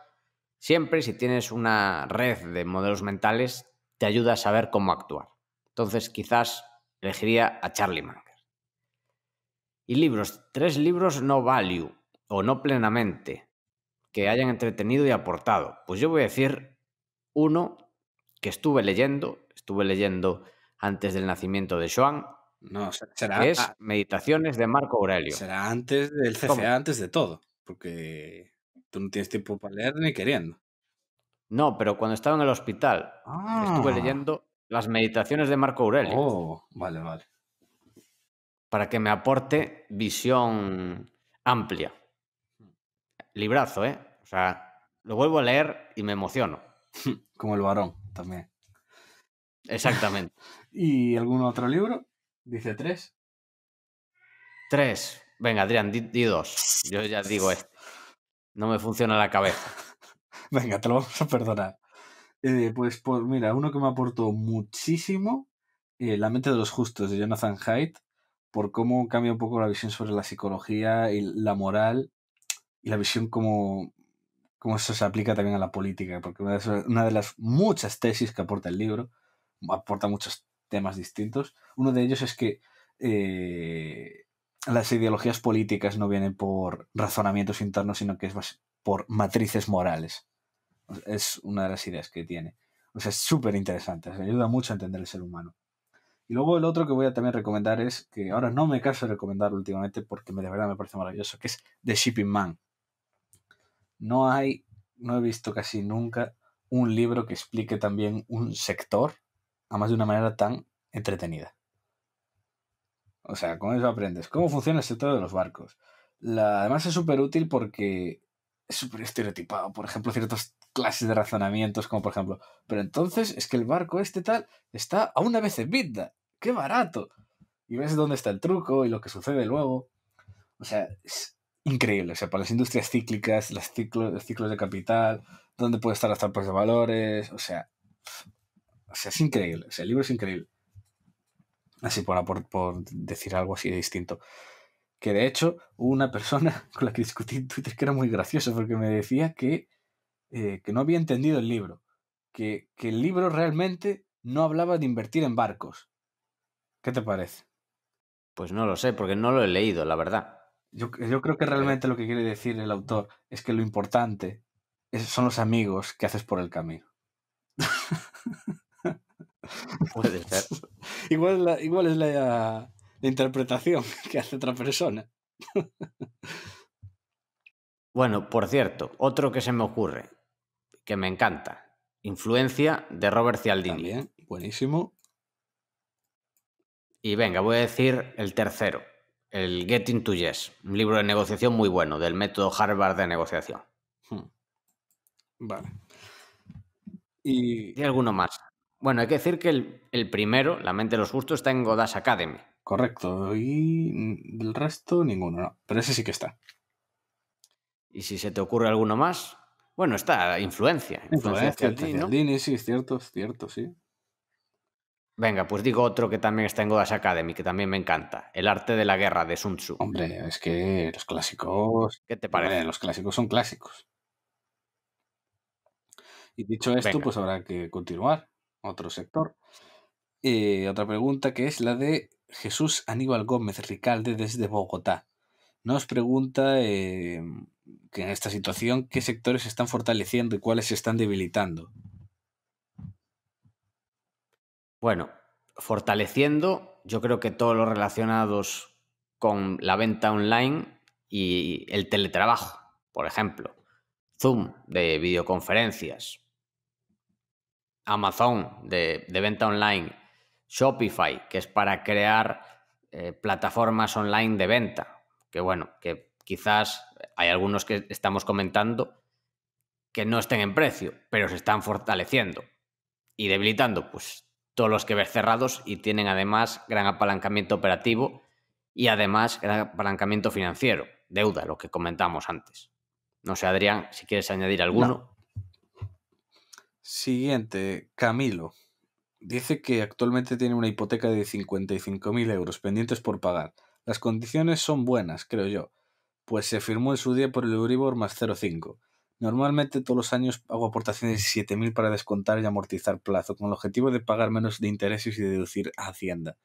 Siempre si tienes una red de modelos mentales, te ayuda a saber cómo actuar. Entonces quizás elegiría a Charlie Munger. Y libros, tres libros no value o no plenamente, que hayan entretenido y aportado. Pues yo voy a decir uno que estuve leyendo, estuve leyendo antes del nacimiento de Joan. No, será. Que es Meditaciones de Marco Aurelio. Será antes del CCA, antes de todo. Porque Tú no tienes tiempo para leer ni queriendo. No, pero cuando estaba en el hospital estuve ah. leyendo las meditaciones de Marco Aurelio. Oh, vale, vale. Para que me aporte visión amplia. Librazo, ¿eh? O sea, lo vuelvo a leer y me emociono. Como el varón también. Exactamente. ¿Y algún otro libro? Dice tres. Tres. Venga, Adrián, di, di dos. Yo ya digo esto. No me funciona la cabeza. Venga, te lo vamos a perdonar. Eh, pues, pues, mira, uno que me aportó muchísimo, eh, La mente de los justos de Jonathan Haidt, por cómo cambia un poco la visión sobre la psicología y la moral y la visión como, como eso se aplica también a la política, porque una de, las muchas tesis que aporta el libro, aporta muchos temas distintos, uno de ellos es que eh, las ideologías políticas no vienen por razonamientos internos, sino que es por matrices morales. Es una de las ideas que tiene. O sea, es súper interesante, ayuda mucho a entender el ser humano. Y luego el otro que voy a también recomendar es, que ahora no me caso de últimamente porque de verdad me parece maravilloso, que es The Shipping Man. No hay, no he visto casi nunca un libro que explique también un sector, además de una manera tan entretenida. O sea, con eso aprendes cómo funciona el sector de los barcos. La, además es súper útil porque es súper estereotipado. Por ejemplo, ciertas clases de razonamientos, como por ejemplo, pero entonces es que el barco este tal está a una vez en vida. ¡Qué barato! Y ves dónde está el truco y lo que sucede luego. O sea, es increíble. O sea, para las industrias cíclicas, los ciclos, de capital, dónde puede estar las trampas de valores. O sea, o sea, es increíble. O sea, el libro es increíble. Así por, por, por decir algo así de distinto. Que de hecho, hubo una persona con la que discutí en Twitter que era muy gracioso porque me decía que, eh, que no había entendido el libro. Que, que el libro realmente no hablaba de invertir en barcos. ¿Qué te parece? Pues no lo sé, porque no lo he leído, la verdad. Yo, yo, creo que eh, realmente lo que quiere decir el autor es que lo importante son los amigos que haces por el camino. Puede ser. igual, es la, interpretación que hace otra persona. bueno, por cierto, otro que se me ocurre, que me encanta. Influencia de Robert Cialdini. buenísimo. Y venga, voy a decir el tercero, el Getting to Yes, un libro de negociación muy bueno, del método Harvard de negociación. Hmm. Vale. Y... ¿Y alguno más? Bueno, hay que decir que el, primero, La mente de los justos, está en Godas Academy. Correcto, y del resto ninguno, no. Pero ese sí que está. ¿Y si se te ocurre alguno más? Bueno, está Influencia. Influencia, sí, es cierto, es cierto, sí. Venga, pues digo otro que también está en Godas Academy, que también me encanta. El arte de la guerra de Sun Tzu. Hombre, es que los clásicos. ¿Qué te parece? los clásicos son clásicos. Y dicho esto, pues habrá que continuar otro sector. Eh, otra pregunta que es la de Jesús Aníbal Gómez Ricalde desde Bogotá. Nos pregunta eh, que en esta situación qué sectores se están fortaleciendo y cuáles se están debilitando. Bueno, fortaleciendo, yo creo que todos los relacionados con la venta online y el teletrabajo, por ejemplo, Zoom de videoconferencias, Amazon de, de venta online, Shopify, que es para crear eh, plataformas online de venta, que bueno, que quizás hay algunos que estamos comentando que no estén en precio, pero se están fortaleciendo y debilitando, pues todos los que ves cerrados y tienen además gran apalancamiento operativo y además gran apalancamiento financiero, deuda, lo que comentamos antes. No sé, Adrián, si quieres añadir alguno. Siguiente, Camilo. Dice que actualmente tiene una hipoteca de 55.000 euros pendientes por pagar. Las condiciones son buenas, creo yo, pues se firmó en su día por el Euribor más 0,5. Normalmente todos los años hago aportaciones de 7.000 para descontar y amortizar plazo, con el objetivo de pagar menos de intereses y deducir a Hacienda.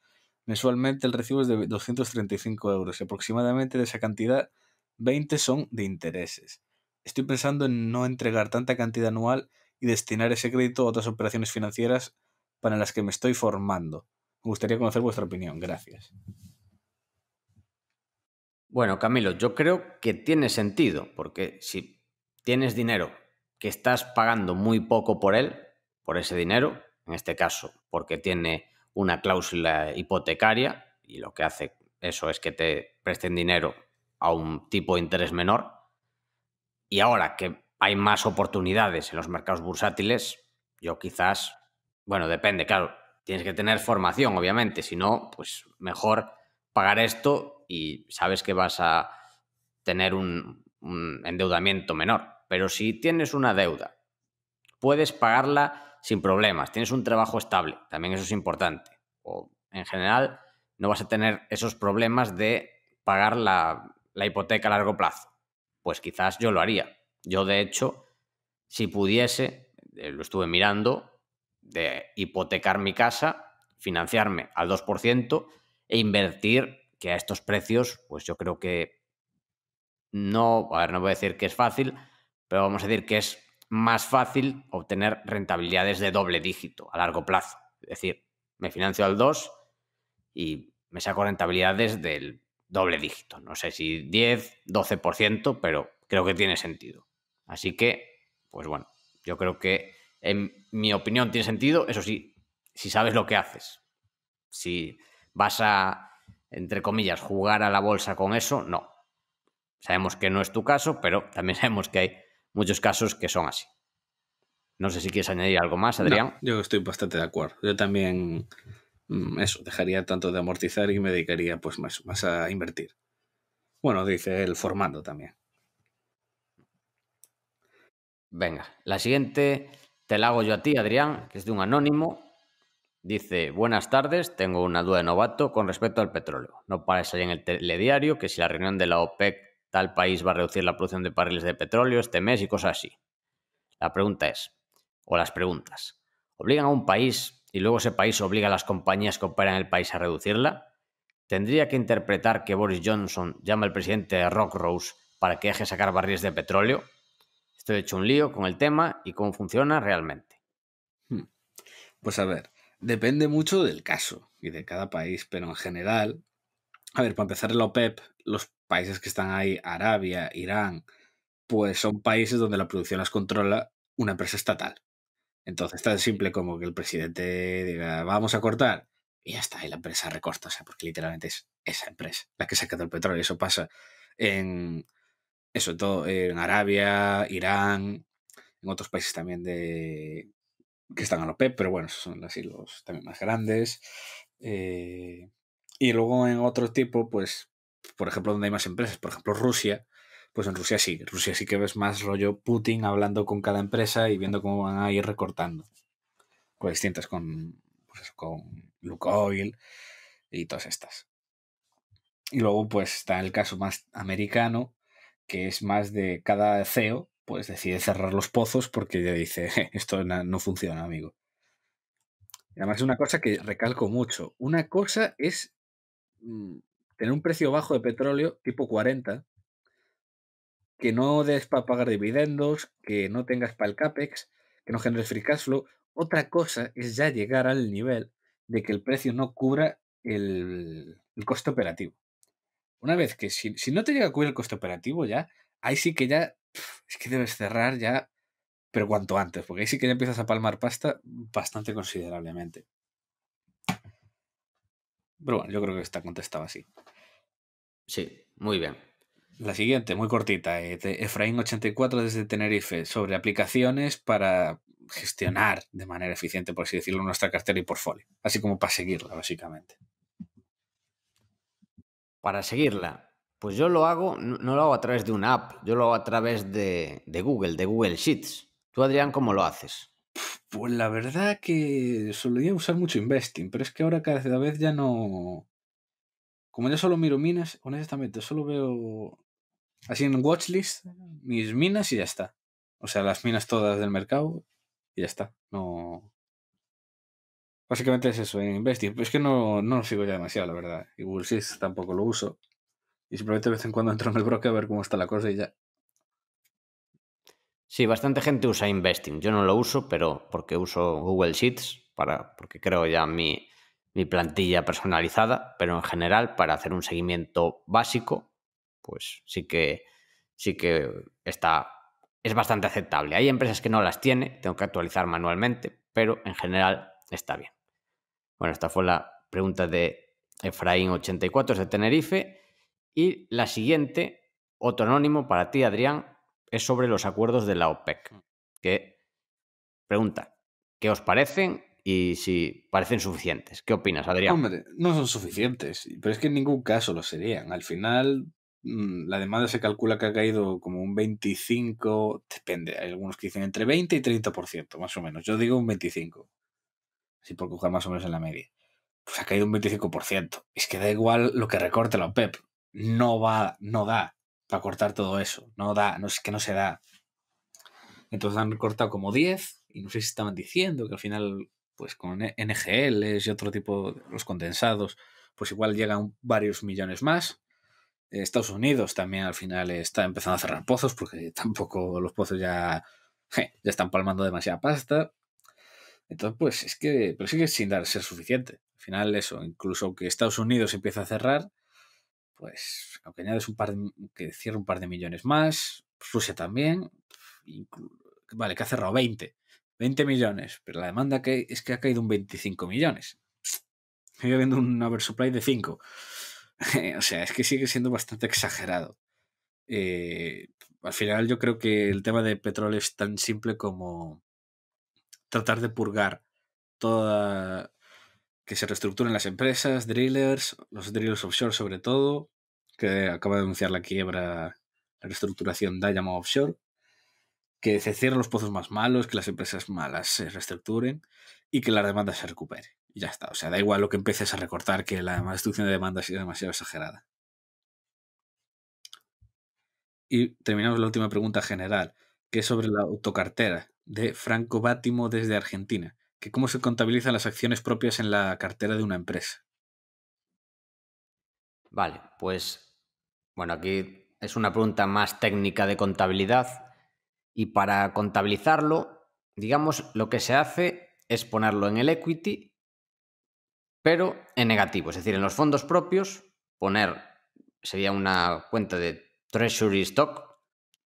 Mensualmente el recibo es de 235 euros y aproximadamente de esa cantidad 20 son de intereses. Estoy pensando en no entregar tanta cantidad anual y destinar ese crédito a otras operaciones financieras para las que me estoy formando. Me gustaría conocer vuestra opinión. Gracias. Bueno, Camilo, yo creo que tiene sentido, porque si tienes dinero que estás pagando muy poco por él, por ese dinero, en este caso, porque tiene una cláusula hipotecaria y lo que hace eso es que te presten dinero a un tipo de interés menor, y ahora que hay más oportunidades en los mercados bursátiles, yo quizás, bueno, depende, claro, tienes que tener formación, obviamente, si no, pues mejor pagar esto y sabes que vas a tener un, endeudamiento menor. Pero si tienes una deuda, puedes pagarla sin problemas, tienes un trabajo estable, también eso es importante. O en general, no vas a tener esos problemas de pagar la hipoteca a largo plazo. Pues quizás yo lo haría, yo, de hecho, si pudiese, eh, lo estuve mirando, de hipotecar mi casa, financiarme al 2% e invertir, que a estos precios, pues yo creo que no, a ver, no voy a decir que es fácil, pero vamos a decir que es más fácil obtener rentabilidades de doble dígito a largo plazo. Es decir, me financio al 2 y me saco rentabilidades del doble dígito. No sé si 10, 12%, pero creo que tiene sentido. Así que, pues bueno, yo creo que en mi opinión tiene sentido, eso sí, si sabes lo que haces. Si vas a, entre comillas, jugar a la bolsa con eso, no. Sabemos que no es tu caso, pero también sabemos que hay muchos casos que son así. No sé si quieres añadir algo más, Adrián. yo estoy bastante de acuerdo. Yo también mm, eso, dejaría tanto de amortizar y me dedicaría pues más, más a invertir. Bueno, dice el formando también. Venga, la siguiente te la hago yo a ti, Adrián, que es de un anónimo. Dice, buenas tardes, tengo una duda de novato con respecto al petróleo. No parece ahí en el telediario que si la reunión de la OPEC tal país va a reducir la producción de barriles de petróleo este mes y cosas así. La pregunta es, o las preguntas, ¿obligan a un país y luego ese país obliga a las compañías que operan en el país a reducirla? ¿Tendría que interpretar que Boris Johnson llama al presidente Rock Rose para que deje sacar barriles de petróleo? ha hecho un lío con el tema y cómo funciona realmente. Hmm. Pues a ver, depende mucho del caso y de cada país, pero en general, a ver, para empezar la OPEP, los países que están ahí, Arabia, Irán, pues son países donde la producción las controla una empresa estatal. Entonces, tan simple como que el presidente diga, vamos a cortar, y ya está, y la empresa recorta, o sea, porque literalmente es esa empresa la que saca el petróleo. y Eso pasa en, eso, todo, en Arabia, Irán, en otros países también de que están a los PEP, pero bueno, son así los también más grandes. Eh, y luego en otro tipo, pues, por ejemplo, donde hay más empresas, por ejemplo, Rusia, pues en Rusia sí, Rusia sí que ves más rollo Putin hablando con cada empresa y viendo cómo van a ir recortando. Con distintas, con, pues con Lukoil y todas estas. Y luego, pues está el caso más americano, que es más de cada CEO, pues decide cerrar los pozos porque ya dice, esto no funciona, amigo. Y además es una cosa que recalco mucho. Una cosa es mm, tener un precio bajo de petróleo, tipo 40, que no des para pagar dividendos, que no tengas para el CAPEX, que no generes free cash flow. Otra cosa es ya llegar al nivel de que el precio no cubra el, el coste operativo una vez que si, no te llega a cubrir el coste operativo ya, ahí sí que ya es que debes cerrar ya, pero cuanto antes, porque ahí sí que ya empiezas a palmar pasta bastante considerablemente. Pero bueno, yo creo que está contestado así. Sí, muy bien. La siguiente, muy cortita. Eh, Efraín84 desde Tenerife, sobre aplicaciones para gestionar de manera eficiente, por así decirlo, nuestra cartera y portfolio. Así como para seguirla, básicamente para seguirla? Pues yo lo hago, no lo hago a través de una app, yo lo hago a través de, Google, de Google Sheets. ¿Tú, Adrián, cómo lo haces? Pues la verdad que solía usar mucho Investing, pero es que ahora cada vez ya no. Como yo solo miro minas, honestamente, solo veo así en watchlist mis minas y ya está. O sea, las minas todas del mercado y ya está. No. Básicamente es eso, Investing. Es que no, lo sigo ya demasiado, la verdad. Y Sheets tampoco lo uso. Y simplemente de vez en cuando entro en el broker a ver cómo está la cosa y ya. Sí, bastante gente usa Investing. Yo no lo uso, pero porque uso Google Sheets, para, porque creo ya mi, mi plantilla personalizada, pero en general para hacer un seguimiento básico, pues sí que, sí que está, es bastante aceptable. Hay empresas que no las tiene, tengo que actualizar manualmente, pero en general está bien. Bueno, esta fue la pregunta de Efraín84 de Tenerife. Y la siguiente, otro anónimo para ti, Adrián, es sobre los acuerdos de la OPEC. Mm. Que pregunta, ¿qué os parecen y si parecen suficientes? ¿Qué opinas, Adrián? Hombre, no son suficientes, pero es que en ningún caso lo serían. Al final, mm, la demanda se calcula que ha caído como un 25, depende, hay algunos que dicen entre 20 y 30%, más o menos. Yo digo un 25 si por coger más o menos en la media, pues ha caído un 25%. Es que da igual lo que recorte la OPEP, e no va, no da para cortar todo eso, no da, no es que no se da. Entonces han cortado como 10 y no sé si estaban diciendo que al final, pues con e, NGLs y otro tipo, los condensados, pues igual llegan varios millones más. Eh, Estados Unidos también al final está empezando a cerrar pozos porque tampoco los pozos ya, ya están palmando demasiada pasta. Entonces, pues es que, pero sigue sin dar ser suficiente. Al final, eso, incluso que Estados Unidos empiece a cerrar, pues aunque añades un par que cierre un par de millones más, Rusia también, vale, que ha cerrado 20, 20 millones, pero la demanda que es que ha caído un 25 millones. sigue viendo un oversupply de 5. o sea, es que sigue siendo bastante exagerado. Eh, al final yo creo que el tema de petróleo es tan simple como tratar de purgar toda que se reestructuren las empresas, drillers, los drillers offshore sobre todo, que acaba de anunciar la quiebra, la reestructuración Diamond Offshore, que se cierren los pozos más malos, que las empresas malas se reestructuren y que la demanda se recupere. Y ya está, o sea, da igual lo que empieces a recortar, que la destrucción de demanda ha sido demasiado exagerada. Y terminamos la última pregunta general, que es sobre la autocartera de Franco Bátimo desde Argentina, que cómo se contabilizan las acciones propias en la cartera de una empresa. Vale, pues bueno, aquí es una pregunta más técnica de contabilidad y para contabilizarlo, digamos, lo que se hace es ponerlo en el equity, pero en negativo, es decir, en los fondos propios, poner, sería una cuenta de Treasury Stock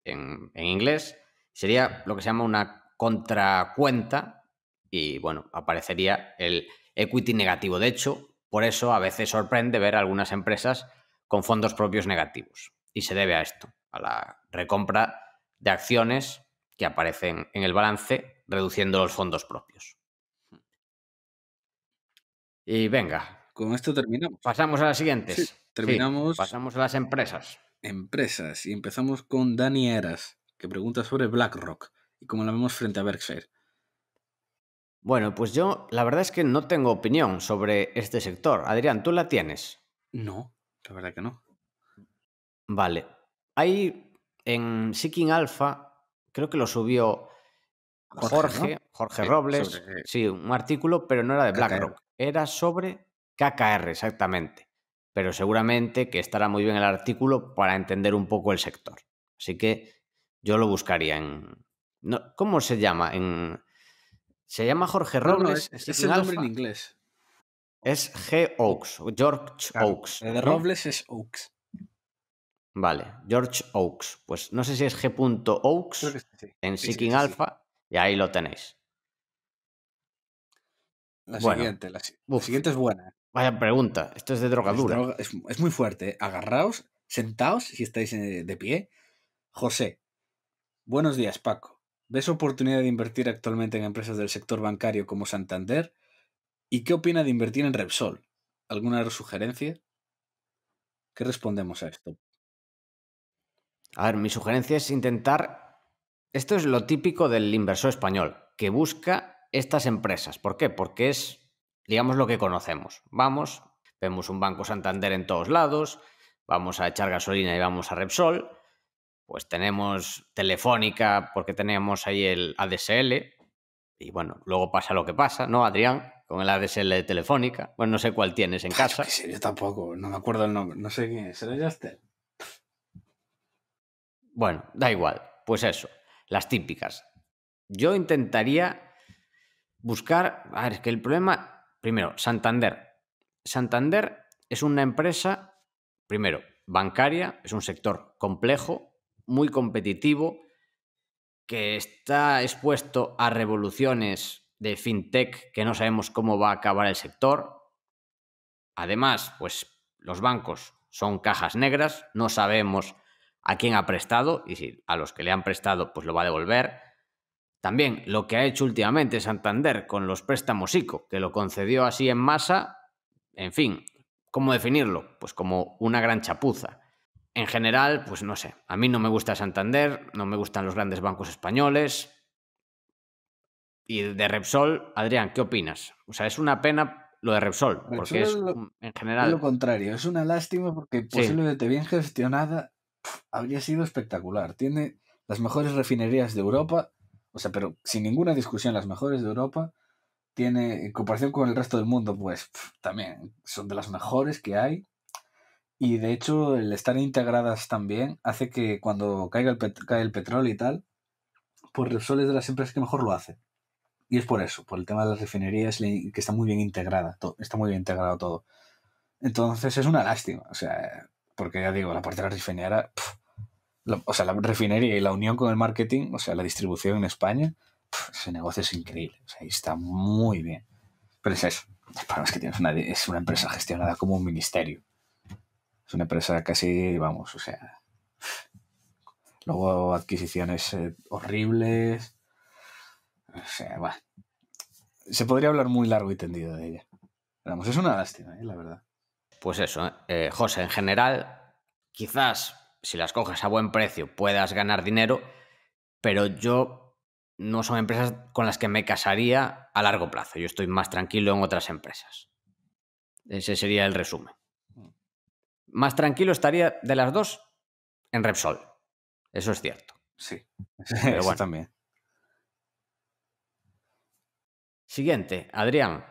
en, en inglés, sería lo que se llama una contracuenta y bueno, aparecería el equity negativo. De hecho, por eso a veces sorprende ver algunas empresas con fondos propios negativos. Y se debe a esto, a la recompra de acciones que aparecen en el balance, reduciendo los fondos propios. Y venga. Con esto terminamos. Pasamos a las siguientes. terminamos. pasamos a las empresas. Empresas. Y empezamos con Dani Eras, que pregunta sobre BlackRock y como la vemos frente a Berkshire. Bueno, pues yo la verdad es que no tengo opinión sobre este sector. Adrián, ¿tú la tienes? No, la verdad que no. Vale. Hay en Seeking Alpha, creo que lo subió Jorge, Jorge, Robles, sí, un artículo, pero no era de BlackRock, era sobre KKR, exactamente. Pero seguramente que estará muy bien el artículo para entender un poco el sector. Así que yo lo buscaría en, ¿Cómo se llama? En... Se llama Jorge Robles. es, el nombre en inglés. Es G. Oaks, George Oaks. El de Robles es Oaks. Vale, George Oaks. Pues no sé si es G. en Seeking Alpha y ahí lo tenéis. La siguiente, la, siguiente es buena. ¿eh? Vaya pregunta, esto es de drogadura. es muy fuerte. ¿eh? Agarraos, sentaos si estáis eh, de pie. José, buenos días, Paco. ¿Ves oportunidad de invertir actualmente en empresas del sector bancario como Santander? ¿Y qué opina de invertir en Repsol? ¿Alguna sugerencia? ¿Qué respondemos a esto? A ver, mi sugerencia es intentar... Esto es lo típico del inversor español, que busca estas empresas. ¿Por qué? Porque es, digamos, lo que conocemos. Vamos, vemos un Banco Santander en todos lados, vamos a echar gasolina y vamos a Repsol, pues tenemos Telefónica porque tenemos ahí el ADSL y bueno, luego pasa lo que pasa, ¿no, Adrián? Con el ADSL de Telefónica. Bueno, no sé cuál tienes en casa. Sí, yo tampoco, no me acuerdo el nombre, no sé quién es, ¿era Yastel? Bueno, da igual, pues eso, las típicas. Yo intentaría buscar, a ver, es que el problema, primero, Santander. Santander es una empresa, primero, bancaria, es un sector complejo, muy competitivo, que está expuesto a revoluciones de fintech que no sabemos cómo va a acabar el sector. Además, pues los bancos son cajas negras, no sabemos a quién ha prestado y si a los que le han prestado pues lo va a devolver. También lo que ha hecho últimamente Santander con los préstamos ICO, que lo concedió así en masa, en fin, ¿cómo definirlo? Pues como una gran chapuza en general, pues no sé, a mí no me gusta Santander, no me gustan los grandes bancos españoles. Y de Repsol, Adrián, ¿qué opinas? O sea, es una pena lo de Repsol, porque es, en general... Es lo contrario, es una lástima porque posiblemente bien gestionada habría sido espectacular. Tiene las mejores refinerías de Europa, o sea, pero sin ninguna discusión las mejores de Europa. Tiene, en comparación con el resto del mundo, pues también son de las mejores que hay. Y de hecho, el estar integradas también hace que cuando caiga el, cae el petróleo y tal, pues Repsol es de las empresas que mejor lo hace. Y es por eso, por el tema de las refinerías, que está muy bien integrada, está muy bien integrado todo. Entonces es una lástima, o sea, porque ya digo, la parte de la refinería, o sea, la refinería y la unión con el marketing, o sea, la distribución en España, ese negocio es increíble, o sea, está muy bien. Pero es eso, que es una empresa gestionada como un ministerio. Es una empresa casi, vamos, o sea. Luego adquisiciones eh, horribles. O sea, bueno, Se podría hablar muy largo y tendido de ella. Vamos, es una lástima, eh, la verdad. Pues eso, eh, José, en general, quizás si las coges a buen precio puedas ganar dinero, pero yo no son empresas con las que me casaría a largo plazo. Yo estoy más tranquilo en otras empresas. Ese sería el resumen más tranquilo estaría de las dos en Repsol. Eso es cierto. Sí, eso también. Siguiente, Adrián.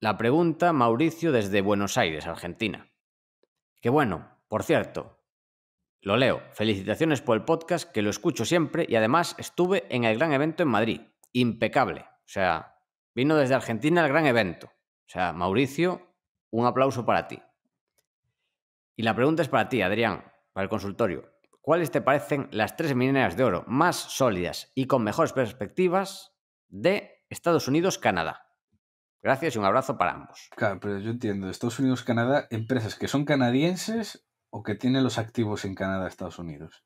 La pregunta Mauricio desde Buenos Aires, Argentina. Que bueno, por cierto, lo leo. Felicitaciones por el podcast, que lo escucho siempre y además estuve en el gran evento en Madrid. Impecable. O sea, vino desde Argentina el gran evento. O sea, Mauricio, un aplauso para ti. Y la pregunta es para ti, Adrián, para el consultorio. ¿Cuáles te parecen las tres mineras de oro más sólidas y con mejores perspectivas de Estados Unidos-Canadá? Gracias y un abrazo para ambos. Claro, pero yo entiendo, Estados Unidos-Canadá, empresas que son canadienses o que tienen los activos en Canadá, Estados Unidos.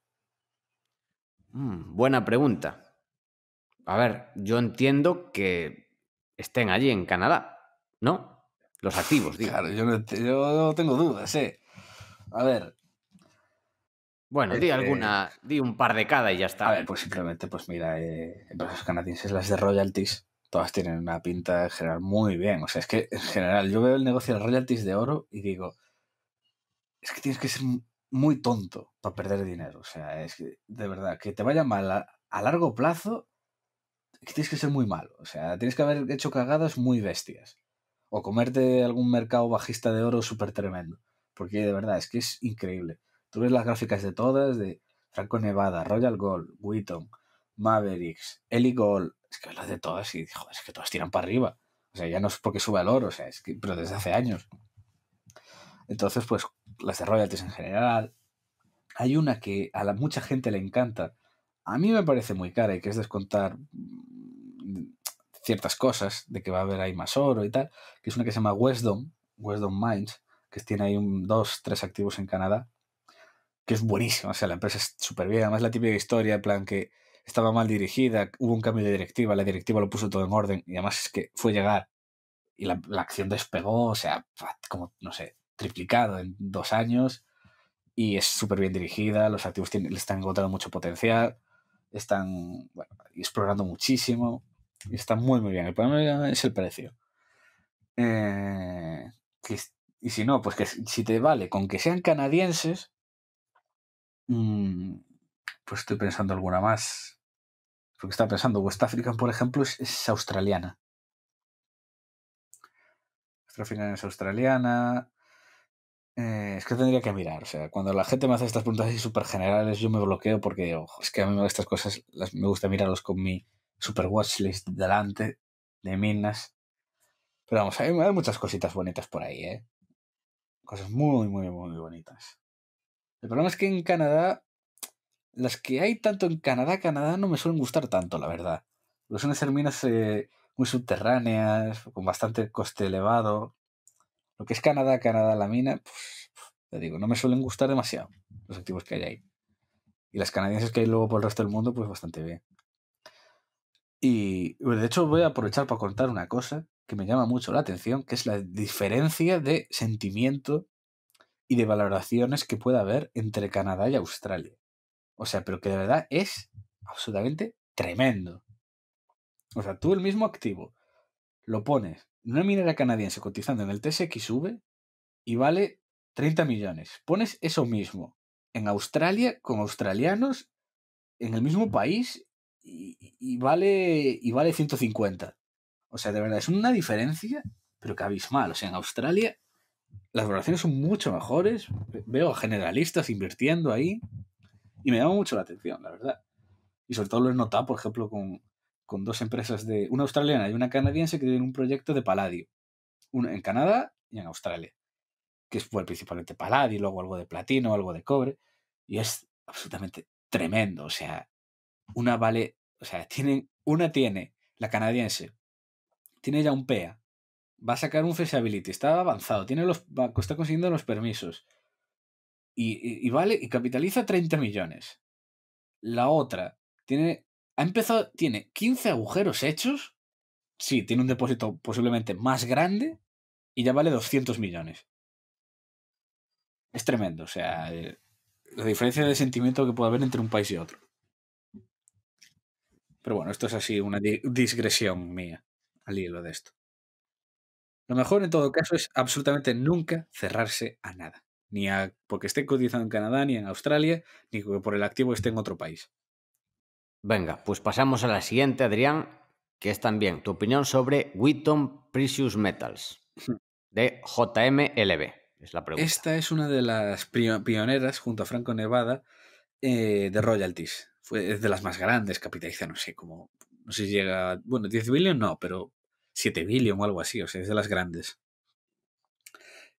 Mm, buena pregunta. A ver, yo entiendo que estén allí en Canadá, ¿no? Los activos, digo. Claro, yo no tengo dudas, ¿eh? A ver. Bueno, di eh, alguna, di un par de cada y ya está. A ver, pues simplemente, pues mira, eh, empresas canadienses, las de royalties, todas tienen una pinta en general muy bien. O sea, es que en general yo veo el negocio de royalties de oro y digo, es que tienes que ser muy tonto para perder dinero. O sea, es que de verdad, que te vaya mal a, largo plazo, tienes que ser muy malo. O sea, tienes que haber hecho cagadas muy bestias. O comerte algún mercado bajista de oro súper tremendo porque de verdad es que es increíble. Tú ves las gráficas de todas, de Franco Nevada, Royal Gold, Wheaton, Mavericks, Eli Gold, es que las de todas y joder, es que todas tiran para arriba. O sea, ya no es porque suba el oro, o sea, es que, pero desde hace años. Entonces, pues las de royalties en general. Hay una que a la mucha gente le encanta. A mí me parece muy cara y que es descontar mm, ciertas cosas de que va a haber ahí más oro y tal, que es una que se llama Weston Westdom Mines, que tiene ahí un, dos, tres activos en Canadá, que es buenísimo. O sea, la empresa es súper bien. Además, la típica historia, en plan que estaba mal dirigida, hubo un cambio de directiva, la directiva lo puso todo en orden y además es que fue llegar y la, acción despegó, o sea, como, no sé, triplicado en dos años y es súper bien dirigida, los activos tienen, le están encontrando mucho potencial, están explorando muchísimo y está muy, muy bien. El problema es el precio. Eh, y si no, pues que si te vale con que sean canadienses, mm, pues estoy pensando alguna más. Porque estaba pensando, West African, por ejemplo, es, australiana. West Africa es australiana. Eh, es que tendría que mirar. O sea, cuando la gente me hace estas preguntas así súper generales, yo me bloqueo porque digo, es que a mí estas cosas me gusta mirarlos con mi super watchlist delante de Minas. Pero vamos, hay, muchas cositas bonitas por ahí, ¿eh? Cosas muy, muy, muy bonitas. El problema es que en Canadá, las que hay tanto en Canadá, Canadá no me suelen gustar tanto, la verdad. Porque suelen ser minas eh, muy subterráneas, con bastante coste elevado. Lo que es Canadá, Canadá, la mina, pues, te digo, no me suelen gustar demasiado los activos que hay ahí. Y las canadienses que hay luego por el resto del mundo, pues bastante bien. Y de hecho voy a aprovechar para contar una cosa que me llama mucho la atención, que es la diferencia de sentimiento y de valoraciones que pueda haber entre Canadá y Australia. O sea, pero que de verdad es absolutamente tremendo. O sea, tú el mismo activo lo pones en una minera canadiense cotizando en el TSXV y vale 30 millones. Pones eso mismo en Australia con australianos en el mismo país y, vale, y vale 150. O sea, de verdad, es una diferencia, pero que abismal. O sea, en Australia las valoraciones son mucho mejores. Veo generalistas invirtiendo ahí y me llama mucho la atención, la verdad. Y sobre todo lo he notado, por ejemplo, con, dos empresas de. Una australiana y una canadiense que tienen un proyecto de paladio. Uno en Canadá y en Australia. Que es principalmente paladio, luego algo de platino, algo de cobre. Y es absolutamente tremendo. O sea, una vale. O sea, tienen, una tiene la canadiense tiene ya un PEA. Va a sacar un feasibility, está avanzado, tiene los, está consiguiendo los permisos. Y, vale, y capitaliza 30 millones. La otra tiene. Ha empezado. Tiene 15 agujeros hechos. Sí, tiene un depósito posiblemente más grande. Y ya vale 200 millones. Es tremendo. O sea, eh, la diferencia de sentimiento que puede haber entre un país y otro. Pero bueno, esto es así, una digresión mía al hilo de esto. Lo mejor en todo caso es absolutamente nunca cerrarse a nada, ni a porque esté cotizado en Canadá, ni en Australia, ni que por el activo esté en otro país. Venga, pues pasamos a la siguiente, Adrián, que es también tu opinión sobre Wheaton Precious Metals de JMLB. Esta es una de las pioneras junto a Franco Nevada eh, de royalties. Fue, es de las más grandes, capitaliza, no sé, como, no sé si llega, bueno, 10 billion no, pero 7 billion o algo así, o sea, es de las grandes.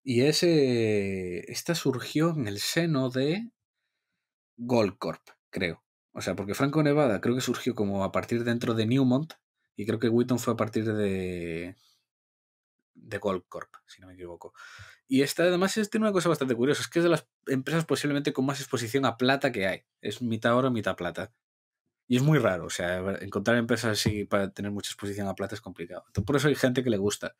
Y ese, esta surgió en el seno de Goldcorp, creo. O sea, porque Franco Nevada creo que surgió como a partir dentro de Newmont y creo que Wheaton fue a partir de, de Goldcorp, si no me equivoco. Y esta además es, tiene una cosa bastante curiosa, es que es de las empresas posiblemente con más exposición a plata que hay. Es mitad oro, mitad plata. Y es muy raro, o sea, encontrar empresas así para tener mucha exposición a plata es complicado. por eso hay gente que le gusta.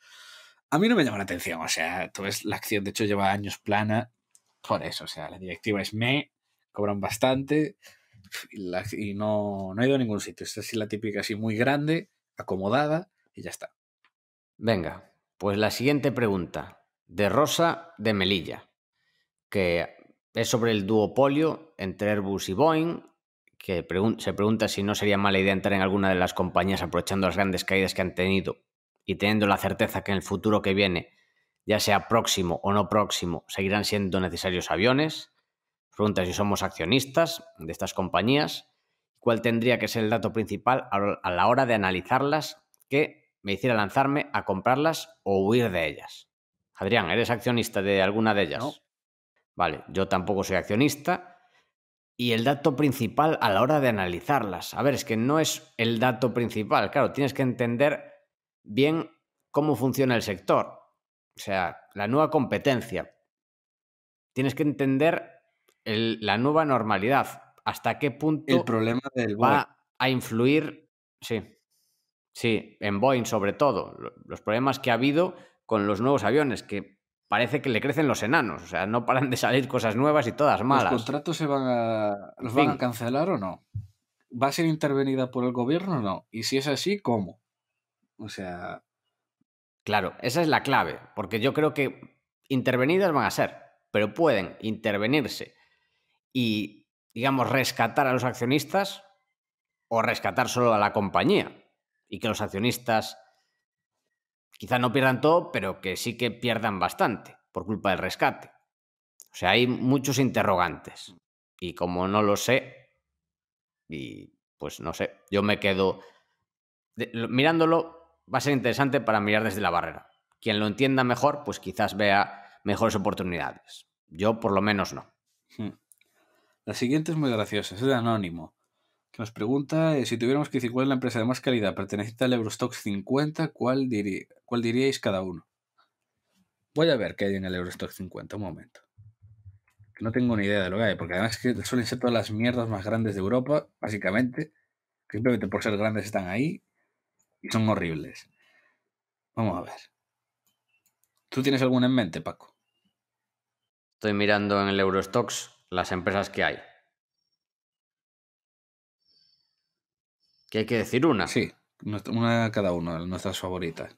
A mí no me llama la atención, o sea, tú ves la acción, de hecho lleva años plana, por eso, o sea, la directiva es me, cobran bastante y, no, no ha ido a ningún sitio. Esta es la típica así muy grande, acomodada y ya está. Venga, pues la siguiente pregunta, de Rosa de Melilla, que es sobre el duopolio entre Airbus y Boeing que se pregunta si no sería mala idea entrar en alguna de las compañías aprovechando las grandes caídas que han tenido y teniendo la certeza que en el futuro que viene, ya sea próximo o no próximo, seguirán siendo necesarios aviones. Pregunta si somos accionistas de estas compañías, cuál tendría que ser el dato principal a la hora de analizarlas que me hiciera lanzarme a comprarlas o huir de ellas. Adrián, ¿eres accionista de alguna de ellas? Vale, yo tampoco soy accionista y el dato principal a la hora de analizarlas. A ver, es que no es el dato principal. Claro, tienes que entender bien cómo funciona el sector. O sea, la nueva competencia. Tienes que entender la nueva normalidad. ¿Hasta qué punto el problema va a influir? Sí. Sí, en Boeing sobre todo. Los problemas que ha habido con los nuevos aviones, que parece que le crecen los enanos. O sea, no paran de salir cosas nuevas y todas malas. ¿Los contratos se van a, los van a cancelar o no? ¿Va a ser intervenida por el gobierno o no? Y si es así, ¿cómo? O sea. Claro, esa es la clave, porque yo creo que intervenidas van a ser, pero pueden intervenirse y, digamos, rescatar a los accionistas o rescatar solo a la compañía y que los accionistas Quizás no pierdan todo, pero que sí que pierdan bastante por culpa del rescate. O sea, hay muchos interrogantes. Mm. Y como no lo sé, y pues no sé, yo me quedo mirándolo, va a ser interesante para mirar desde la barrera. Quien lo entienda mejor, pues quizás vea mejores oportunidades. Yo por lo menos no. Hmm. La siguiente es muy graciosa, es de anónimo que nos pregunta, eh, si tuviéramos que decir cuál es la empresa de más calidad perteneciente al Eurostox 50, ¿cuál, diríais cada uno? Voy a ver qué hay en el Eurostox 50, un momento. no tengo ni idea de lo que hay, porque además que suelen ser todas las mierdas más grandes de Europa, básicamente, que simplemente por ser grandes están ahí y son horribles. Vamos a ver. ¿Tú tienes alguna en mente, Paco? Estoy mirando en el Eurostox las empresas que hay. Que hay que decir una. Sí, una cada uno, nuestras favoritas.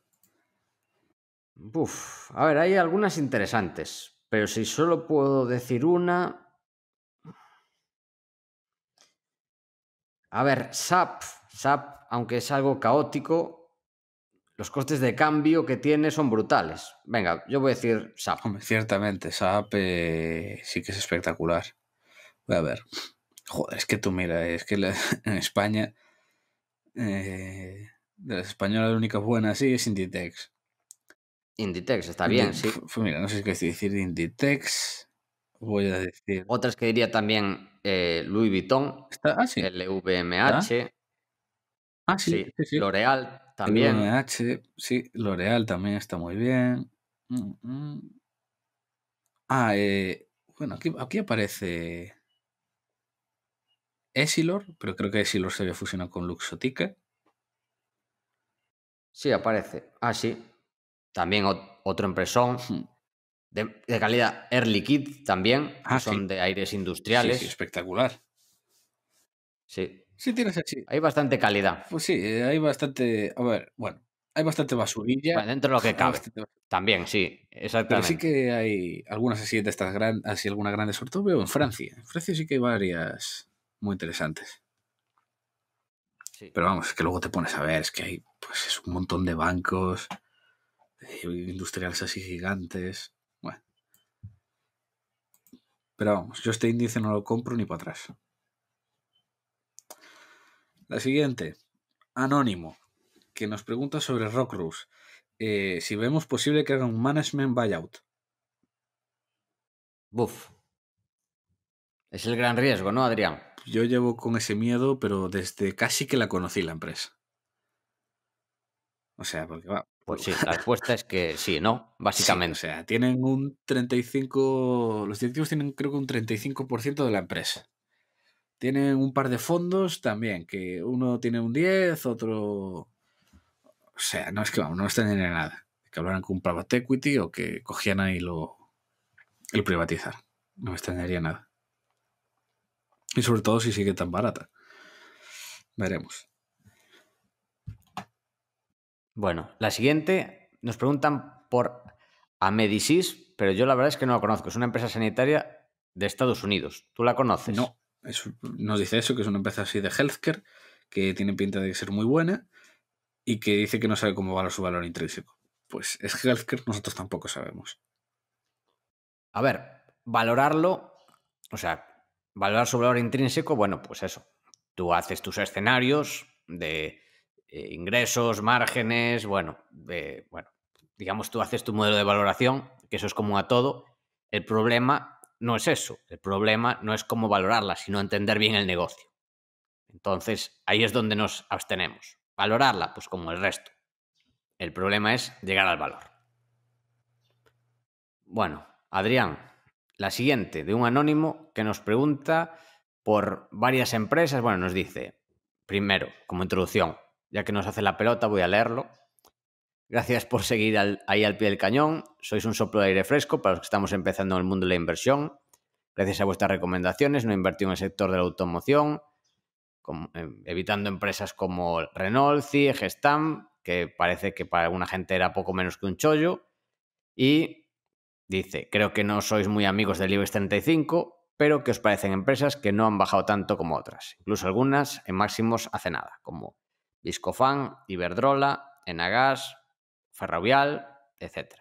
Uf, a ver, hay algunas interesantes, pero si solo puedo decir una... A ver, SAP, SAP, aunque es algo caótico, los costes de cambio que tiene son brutales. Venga, yo voy a decir SAP. ciertamente, SAP eh, sí que es espectacular. Voy a ver. Joder, es que tú mira, es que en España eh, de las españolas, la única buena sí, es Inditex. Inditex, está bien, sí. mira, no sé qué decir de Inditex. Voy a decir. Otras que diría también eh, Louis Vuitton, ¿Está? Ah, sí. LVMH. Ah, sí, sí, sí L'Oreal también. LVMH, sí, L'Oreal también está muy bien. Mm, mm. Ah, eh, bueno, aquí, aquí aparece Esilor, pero creo que Esilor se había fusionado con Luxotica. Sí, aparece. Ah, sí. También otro empresón. Hmm. De, calidad Early Kid también. Ah, son de aires industriales. espectacular. Sí. Sí, tienes así. Hay bastante calidad. Pues sí, eh, hay bastante. A ver, bueno, hay bastante basurilla. dentro de lo que cabe. También, sí, exactamente. sí que hay algunas así de estas grandes, así algunas grandes, sobre veo en Francia. En Francia sí que hay varias muy interesantes. Pero vamos, es que luego te pones a ver, es que hay pues, es un montón de bancos industriales así gigantes. Bueno. Pero vamos, yo este índice no lo compro ni para atrás. La siguiente, Anónimo, que nos pregunta sobre Rockrose. Eh, si vemos posible que haga un management buyout. Buf. Es el gran riesgo, ¿no, Adrián? yo llevo con ese miedo, pero desde casi que la conocí la empresa. O sea, porque va. Pues sí, la respuesta es que sí, ¿no? Básicamente. o sea, tienen un 35. Los directivos tienen, creo que un 35% de la empresa. Tienen un par de fondos también, que uno tiene un 10, otro. O sea, no es que vamos, no me extrañaría nada. Que hablaran con un private equity o que cogían ahí lo, el privatizar. No me extrañaría nada. Y sobre todo si sigue tan barata. Veremos. Bueno, la siguiente nos preguntan por Amedisis, pero yo la verdad es que no la conozco. Es una empresa sanitaria de Estados Unidos. ¿Tú la conoces? No, nos dice eso, que es una empresa así de healthcare, que tiene pinta de ser muy buena y que dice que no sabe cómo valor su valor intrínseco. Pues es healthcare, nosotros tampoco sabemos. A ver, valorarlo, o sea, Valorar su valor intrínseco, bueno, pues eso. Tú haces tus escenarios de eh, ingresos, márgenes, bueno, de, bueno, digamos, tú haces tu modelo de valoración, que eso es común a todo. El problema no es eso. El problema no es cómo valorarla, sino entender bien el negocio. Entonces, ahí es donde nos abstenemos. Valorarla, pues como el resto. El problema es llegar al valor. Bueno, Adrián, la siguiente, de un anónimo que nos pregunta por varias empresas. Bueno, nos dice, primero, como introducción, ya que nos hace la pelota, voy a leerlo. Gracias por seguir ahí al pie del cañón. Sois un soplo de aire fresco para los que estamos empezando en el mundo de la inversión. Gracias a vuestras recomendaciones, no invertí en el sector de la automoción, eh, evitando empresas como Renault, CIE, Gestam, que parece que para alguna gente era poco menos que un chollo. Y Dice, creo que no sois muy amigos del IBEX 35, pero que os parecen empresas que no han bajado tanto como otras. Incluso algunas en máximos hace nada, como Viscofan, Iberdrola, Enagas, Ferrovial, etc.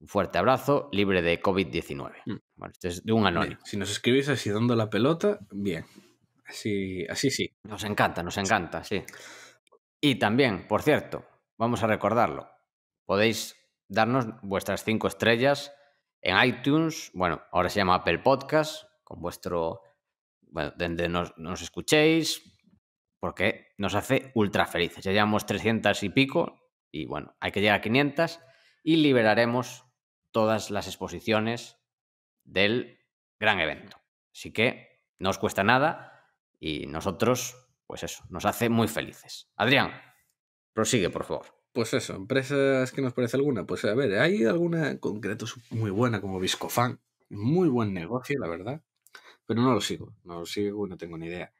Un fuerte abrazo, libre de COVID-19. Mm. Bueno, este es de un anónimo. si nos escribís así dando la pelota, bien. Así, así sí. Nos encanta, nos encanta, sí. Y también, por cierto, vamos a recordarlo, podéis darnos vuestras cinco estrellas en iTunes, bueno, ahora se llama Apple Podcast, con vuestro, bueno, donde nos, escuchéis, porque nos hace ultra felices. Ya llevamos 300 y pico y bueno, hay que llegar a 500 y liberaremos todas las exposiciones del gran evento. Así que no os cuesta nada y nosotros, pues eso, nos hace muy felices. Adrián, prosigue, por favor. Pues eso, empresas que nos parece alguna. Pues a ver, hay alguna en concreto muy buena como Viscofan. Muy buen negocio, la verdad. Pero no lo sigo, no lo sigo y no tengo ni idea.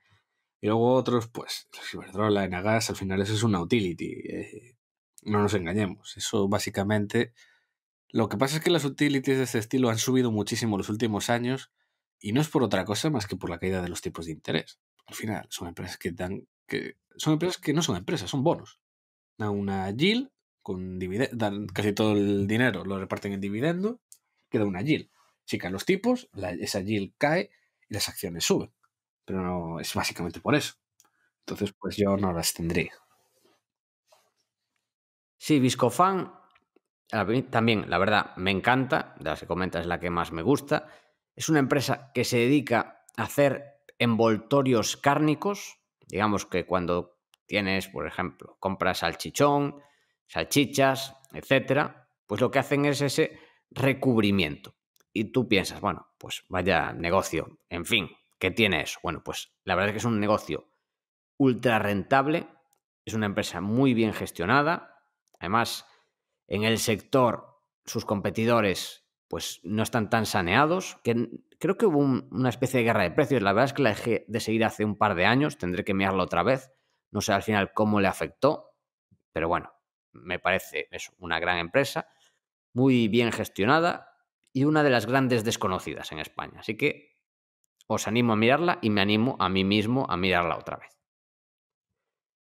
Y luego otros, pues, Ciberdrola, Enagas, al final eso es una utility. Eh, no nos engañemos. Eso básicamente. Lo que pasa es que las utilities de este estilo han subido muchísimo los últimos años y no es por otra cosa más que por la caída de los tipos de interés. Al final, son empresas que dan. que son empresas que no son empresas, son bonos una Jill, con casi todo el dinero lo reparten en dividendo, queda una si caen los tipos, esa Jill cae y las acciones suben. Pero no, es básicamente por eso. Entonces, pues yo no las tendría. Sí, Viscofan también, la verdad, me encanta. De las que comentas es la que más me gusta. Es una empresa que se dedica a hacer envoltorios cárnicos. Digamos que cuando tienes, por ejemplo, compras salchichón, salchichas, etcétera, pues lo que hacen es ese recubrimiento. Y tú piensas, bueno, pues vaya negocio, en fin, ¿qué tiene eso? Bueno, pues la verdad es que es un negocio ultra rentable, es una empresa muy bien gestionada, además en el sector sus competidores pues no están tan saneados, que creo que hubo una especie de guerra de precios, la verdad es que la dejé de seguir hace un par de años, tendré que mirarlo otra vez, no sé al final cómo le afectó, pero bueno, me parece es una gran empresa, muy bien gestionada y una de las grandes desconocidas en España. Así que os animo a mirarla y me animo a mí mismo a mirarla otra vez.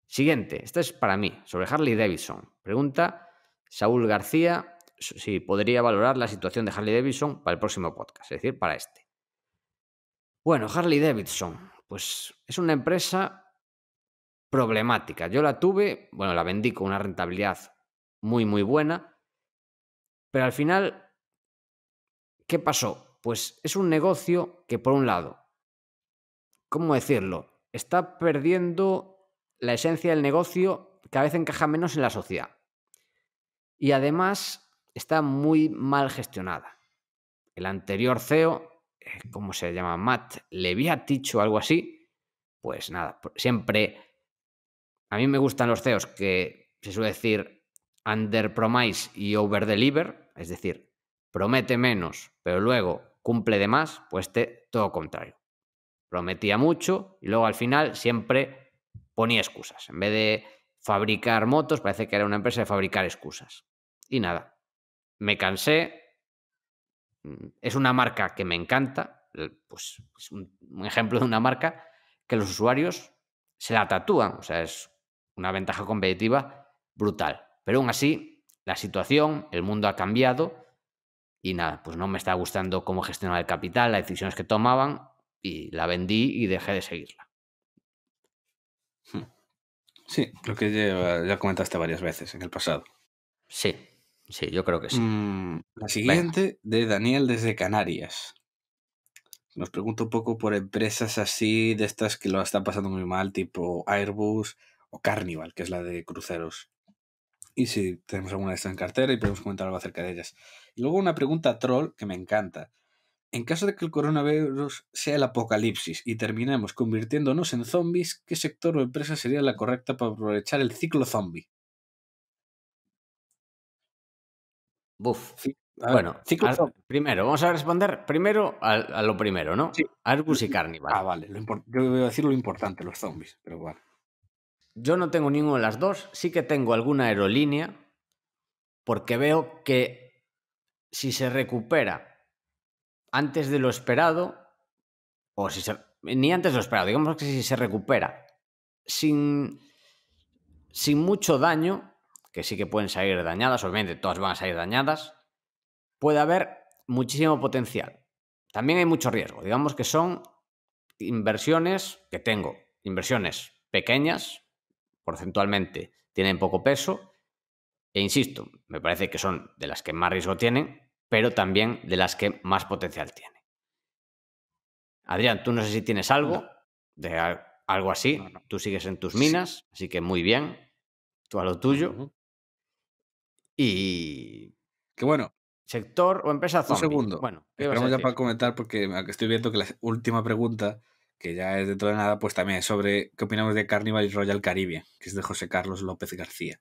Siguiente, esta es para mí, sobre Harley Davidson. Pregunta Saúl García si podría valorar la situación de Harley Davidson para el próximo podcast, es decir, para este. Bueno, Harley Davidson, pues es una empresa problemática. Yo la tuve, bueno, la vendí con una rentabilidad muy, muy buena, pero al final, ¿qué pasó? Pues es un negocio que, por un lado, ¿cómo decirlo? Está perdiendo la esencia del negocio, cada vez encaja menos en la sociedad. Y además está muy mal gestionada. El anterior CEO, eh, ¿cómo se llama? Matt había dicho algo así, pues nada, siempre a mí me gustan los CEOs que se suele decir underpromise promise y over deliver, es decir, promete menos, pero luego cumple de más, pues te todo contrario. Prometía mucho y luego al final siempre ponía excusas. En vez de fabricar motos, parece que era una empresa de fabricar excusas. Y nada, me cansé. Mm, es una marca que me encanta, pues es un ejemplo de una marca que los usuarios se la tatúan, o sea, es una ventaja competitiva brutal. Pero aún así, la situación, el mundo ha cambiado y nada, pues no me está gustando cómo gestionaba el capital, las decisiones que tomaban y la vendí y dejé de seguirla. Hmm. Sí, creo que ya, ya comentaste varias veces en el pasado. Sí, sí, yo creo que sí. Mm, la siguiente de Daniel desde Canarias. Nos pregunto un poco por empresas así, de estas que lo están pasando muy mal, tipo Airbus, o Carnival, que es la de cruceros. Y si tenemos alguna de estas en cartera y podemos comentar algo acerca de ellas. Y luego una pregunta troll que me encanta. En caso de que el coronavirus sea el apocalipsis y terminemos convirtiéndonos en zombies, ¿qué sector o empresa sería la correcta para aprovechar el ciclo zombie? Buf. Sí. bueno, primero, vamos a responder primero a, lo primero, ¿no? Sí. Argus y Carnival. Ah, vale. yo voy a decir lo importante, los zombies, pero bueno. Yo no tengo ninguna de las dos, sí que tengo alguna aerolínea, porque veo que si se recupera antes de lo esperado, o si ni antes de lo esperado, digamos que si se recupera sin, sin mucho daño, que sí que pueden salir dañadas, obviamente todas van a salir dañadas, puede haber muchísimo potencial. También hay mucho riesgo, digamos que son inversiones que tengo, inversiones pequeñas, porcentualmente tienen poco peso. E insisto, me parece que son de las que más riesgo tienen, pero también de las que más potencial tienen. Adrián, tú no sé si tienes algo de algo así. Tú sigues en tus minas, así que muy bien. Tú a lo tuyo. Y. ¿Qué bueno. Sector o empresa zombie. Un segundo. Bueno, esperamos ya para comentar porque estoy viendo que la última pregunta que ya es dentro de nada, pues también sobre qué opinamos de Carnival y Royal Caribbean, que es de José Carlos López García.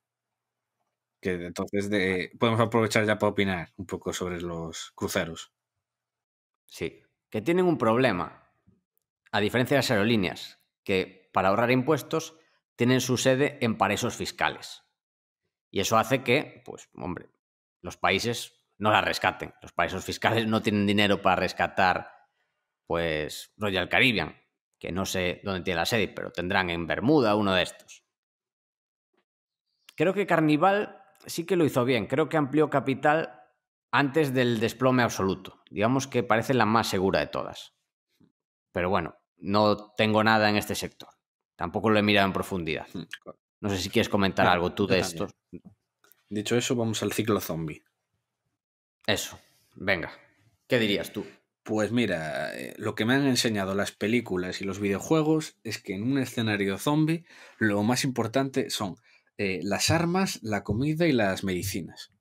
Que entonces podemos aprovechar ya para opinar un poco sobre los cruceros. Sí, que tienen un problema. A diferencia de las aerolíneas, que para ahorrar impuestos tienen su sede en paraísos fiscales. Y eso hace que, pues, hombre, los países no la rescaten. Los paraísos fiscales no tienen dinero para rescatar, pues, Royal Caribbean que no sé dónde tiene la sede, pero tendrán en Bermuda uno de estos. Creo que Carnival sí que lo hizo bien, creo que amplió capital antes del desplome absoluto. Digamos que parece la más segura de todas. Pero bueno, no tengo nada en este sector. Tampoco lo he mirado en profundidad. Hmm, no sé si quieres comentar algo tú de esto. Dicho eso, vamos al ciclo zombie. Eso. Venga. ¿Qué dirías tú? Pues mira, eh, lo que me han enseñado las películas y los videojuegos es que en un escenario zombie lo más importante son eh, las armas, la comida y las medicinas.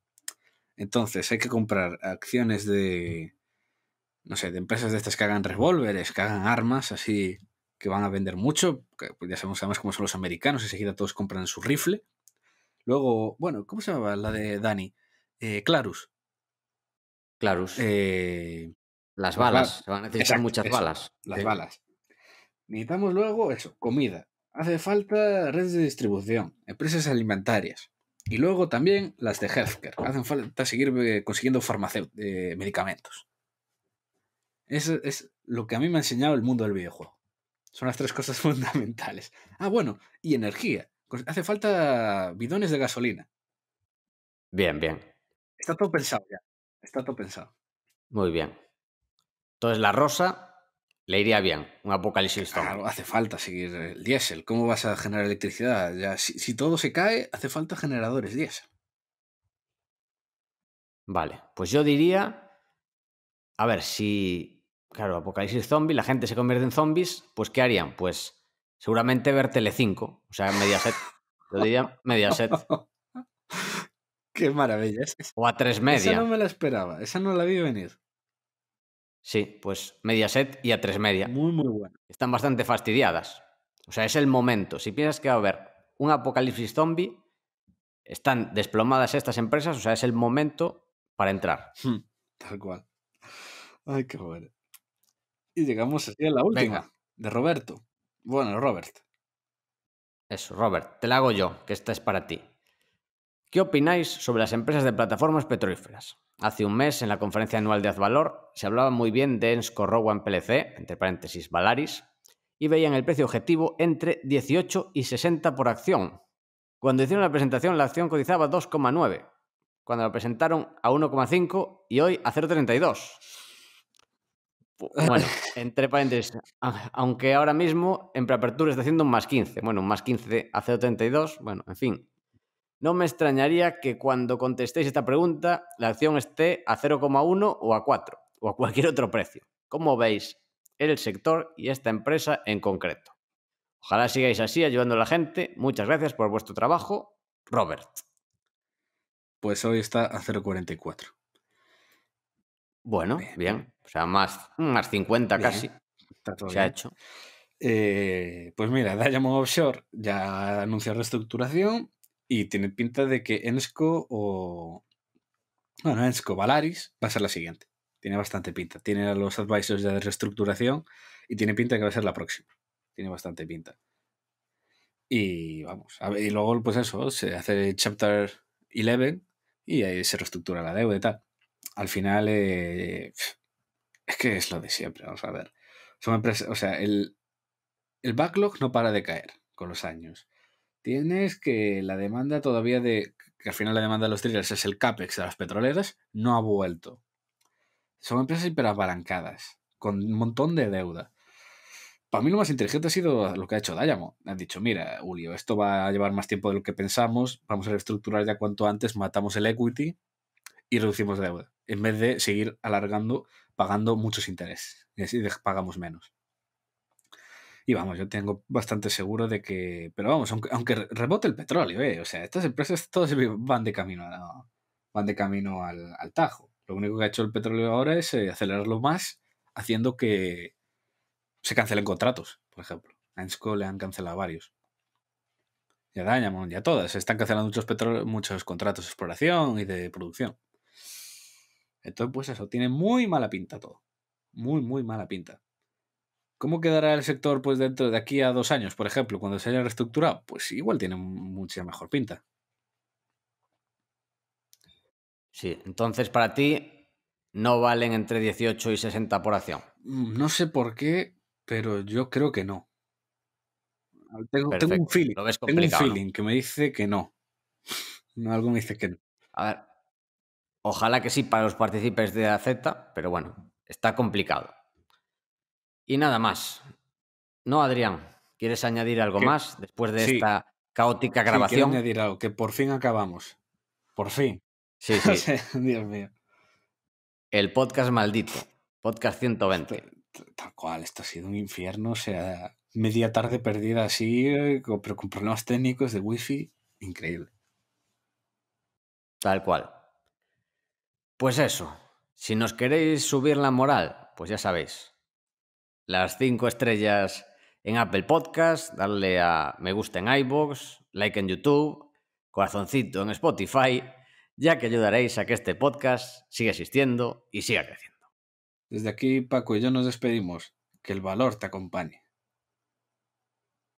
Entonces hay que comprar acciones de, no sé, de empresas de estas que hagan revólveres, que hagan armas, así que van a vender mucho. Pues, ya sabemos además cómo son los americanos, enseguida todos compran su rifle. Luego, bueno, ¿cómo se llamaba la de Dani? Eh, Clarus. Clarus. Las balas, se van a necesitar muchas balas. Las balas. Necesitamos luego eso, comida. Hace falta redes de distribución, empresas alimentarias. Y luego también las de healthcare. Hacen falta seguir eh, consiguiendo eh, medicamentos. Eso es lo que a mí me ha enseñado el mundo del videojuego. Son las tres cosas fundamentales. Ah, bueno, y energía. Hace falta bidones de gasolina. Bien, bien. Está todo pensado ya. Está todo pensado. Muy bien. Entonces la rosa le iría bien, un apocalipsis Claro, hace falta seguir el diésel. ¿Cómo vas a generar electricidad? si, todo se cae, hace falta generadores diésel. Vale, pues yo diría, a ver, si, claro, apocalipsis zombie, la gente se convierte en zombies, pues ¿qué harían? Pues seguramente ver Telecinco, o sea, Mediaset. Yo diría Mediaset. Qué maravilla. O a tres media. Esa no me la esperaba, esa no la vi venir. Sí, pues Mediaset y a tres Media. Muy, muy bueno. Están bastante fastidiadas. O sea, es el momento. Si piensas que va a haber un apocalipsis zombie, están desplomadas estas empresas, o sea, es el momento para entrar. Hmm, tal cual. Ay, qué bueno. Y llegamos a la última, Venga. de Roberto. Bueno, Robert. Eso, Robert, te la hago yo, que esta es para ti. ¿Qué opináis sobre las empresas de plataformas petrolíferas? Hace un mes, en la conferencia anual de Valor, se hablaba muy bien de Ensco en PLC, entre paréntesis Valaris, y veían el precio objetivo entre 18 y 60 por acción. Cuando hicieron la presentación, la acción cotizaba 2,9. Cuando la presentaron a 1,5 y hoy a 0,32. Bueno, entre paréntesis, aunque ahora mismo en preapertura está haciendo un más 15. Bueno, un más 15 a 0,32. Bueno, en fin, no me extrañaría que cuando contestéis esta pregunta, la acción esté a 0,1 o a 4 o a cualquier otro precio. ¿Cómo veis el sector y esta empresa en concreto? Ojalá sigáis así ayudando a la gente. Muchas gracias por vuestro trabajo, Robert. Pues hoy está a 0,44. Bueno, bien. O sea, más, más 50 casi. Se ha hecho. Eh, pues mira, Diamond Offshore ya anunció reestructuración y tiene pinta de que Ensco o. Bueno, Ensco Valaris va a ser la siguiente. Tiene bastante pinta. Tiene los advisors de reestructuración y tiene pinta de que va a ser la próxima. Tiene bastante pinta. Y vamos. y luego, pues eso, se hace Chapter 11 y ahí se reestructura la deuda y tal. Al final, eh, es que es lo de siempre. Vamos a ver. Son o sea, el, el backlog no para de caer con los años. Tienes que la demanda todavía de. que al final la demanda de los traders es el CAPEX de las petroleras, no ha vuelto. Son empresas hiperabalancadas, con un montón de deuda. Para mí lo más inteligente ha sido lo que ha hecho Diamond. Ha dicho, mira, Julio, esto va a llevar más tiempo de lo que pensamos, vamos a reestructurar ya cuanto antes, matamos el equity y reducimos deuda, en vez de seguir alargando, pagando muchos intereses y así pagamos menos. Y vamos, yo tengo bastante seguro de que. Pero vamos, aunque, rebote el petróleo, ¿eh? O sea, estas empresas todas van de camino, van de camino al, tajo. Lo único que ha hecho el petróleo ahora es eh, acelerarlo más, haciendo que se cancelen contratos, por ejemplo. A Ensco le han cancelado varios. Y a Diamond y a todas. están cancelando muchos, muchos contratos de exploración y de producción. Entonces, pues eso, tiene muy mala pinta todo. Muy, muy mala pinta. ¿Cómo quedará el sector pues, dentro de aquí a dos años, por ejemplo, cuando se haya reestructurado? Pues igual tiene mucha mejor pinta. Sí, entonces para ti no valen entre 18 y 60 por acción. Mm, no sé por qué, pero yo creo que no. Tengo, un feeling. que me dice que no. no. Algo me dice que no. A ver. Ojalá que sí para los partícipes de la pero bueno, está complicado. Y nada más. ¿No, Adrián? ¿Quieres añadir algo más después de esta caótica grabación? Sí, añadir algo, que por fin acabamos. Por fin. Sí, sí. Dios mío. El podcast maldito. Podcast 120. Este, tal cual, esto ha sido un infierno. O sea, media tarde perdida así, pero con problemas técnicos de wifi. Increíble. Tal cual. Pues eso. Si nos queréis subir la moral, pues ya sabéis, las cinco estrellas en Apple Podcast, darle a me gusta en iBox, like en YouTube, corazoncito en Spotify, ya que ayudaréis a que este podcast siga existiendo y siga creciendo. Desde aquí, Paco y yo nos despedimos. Que el valor te acompañe.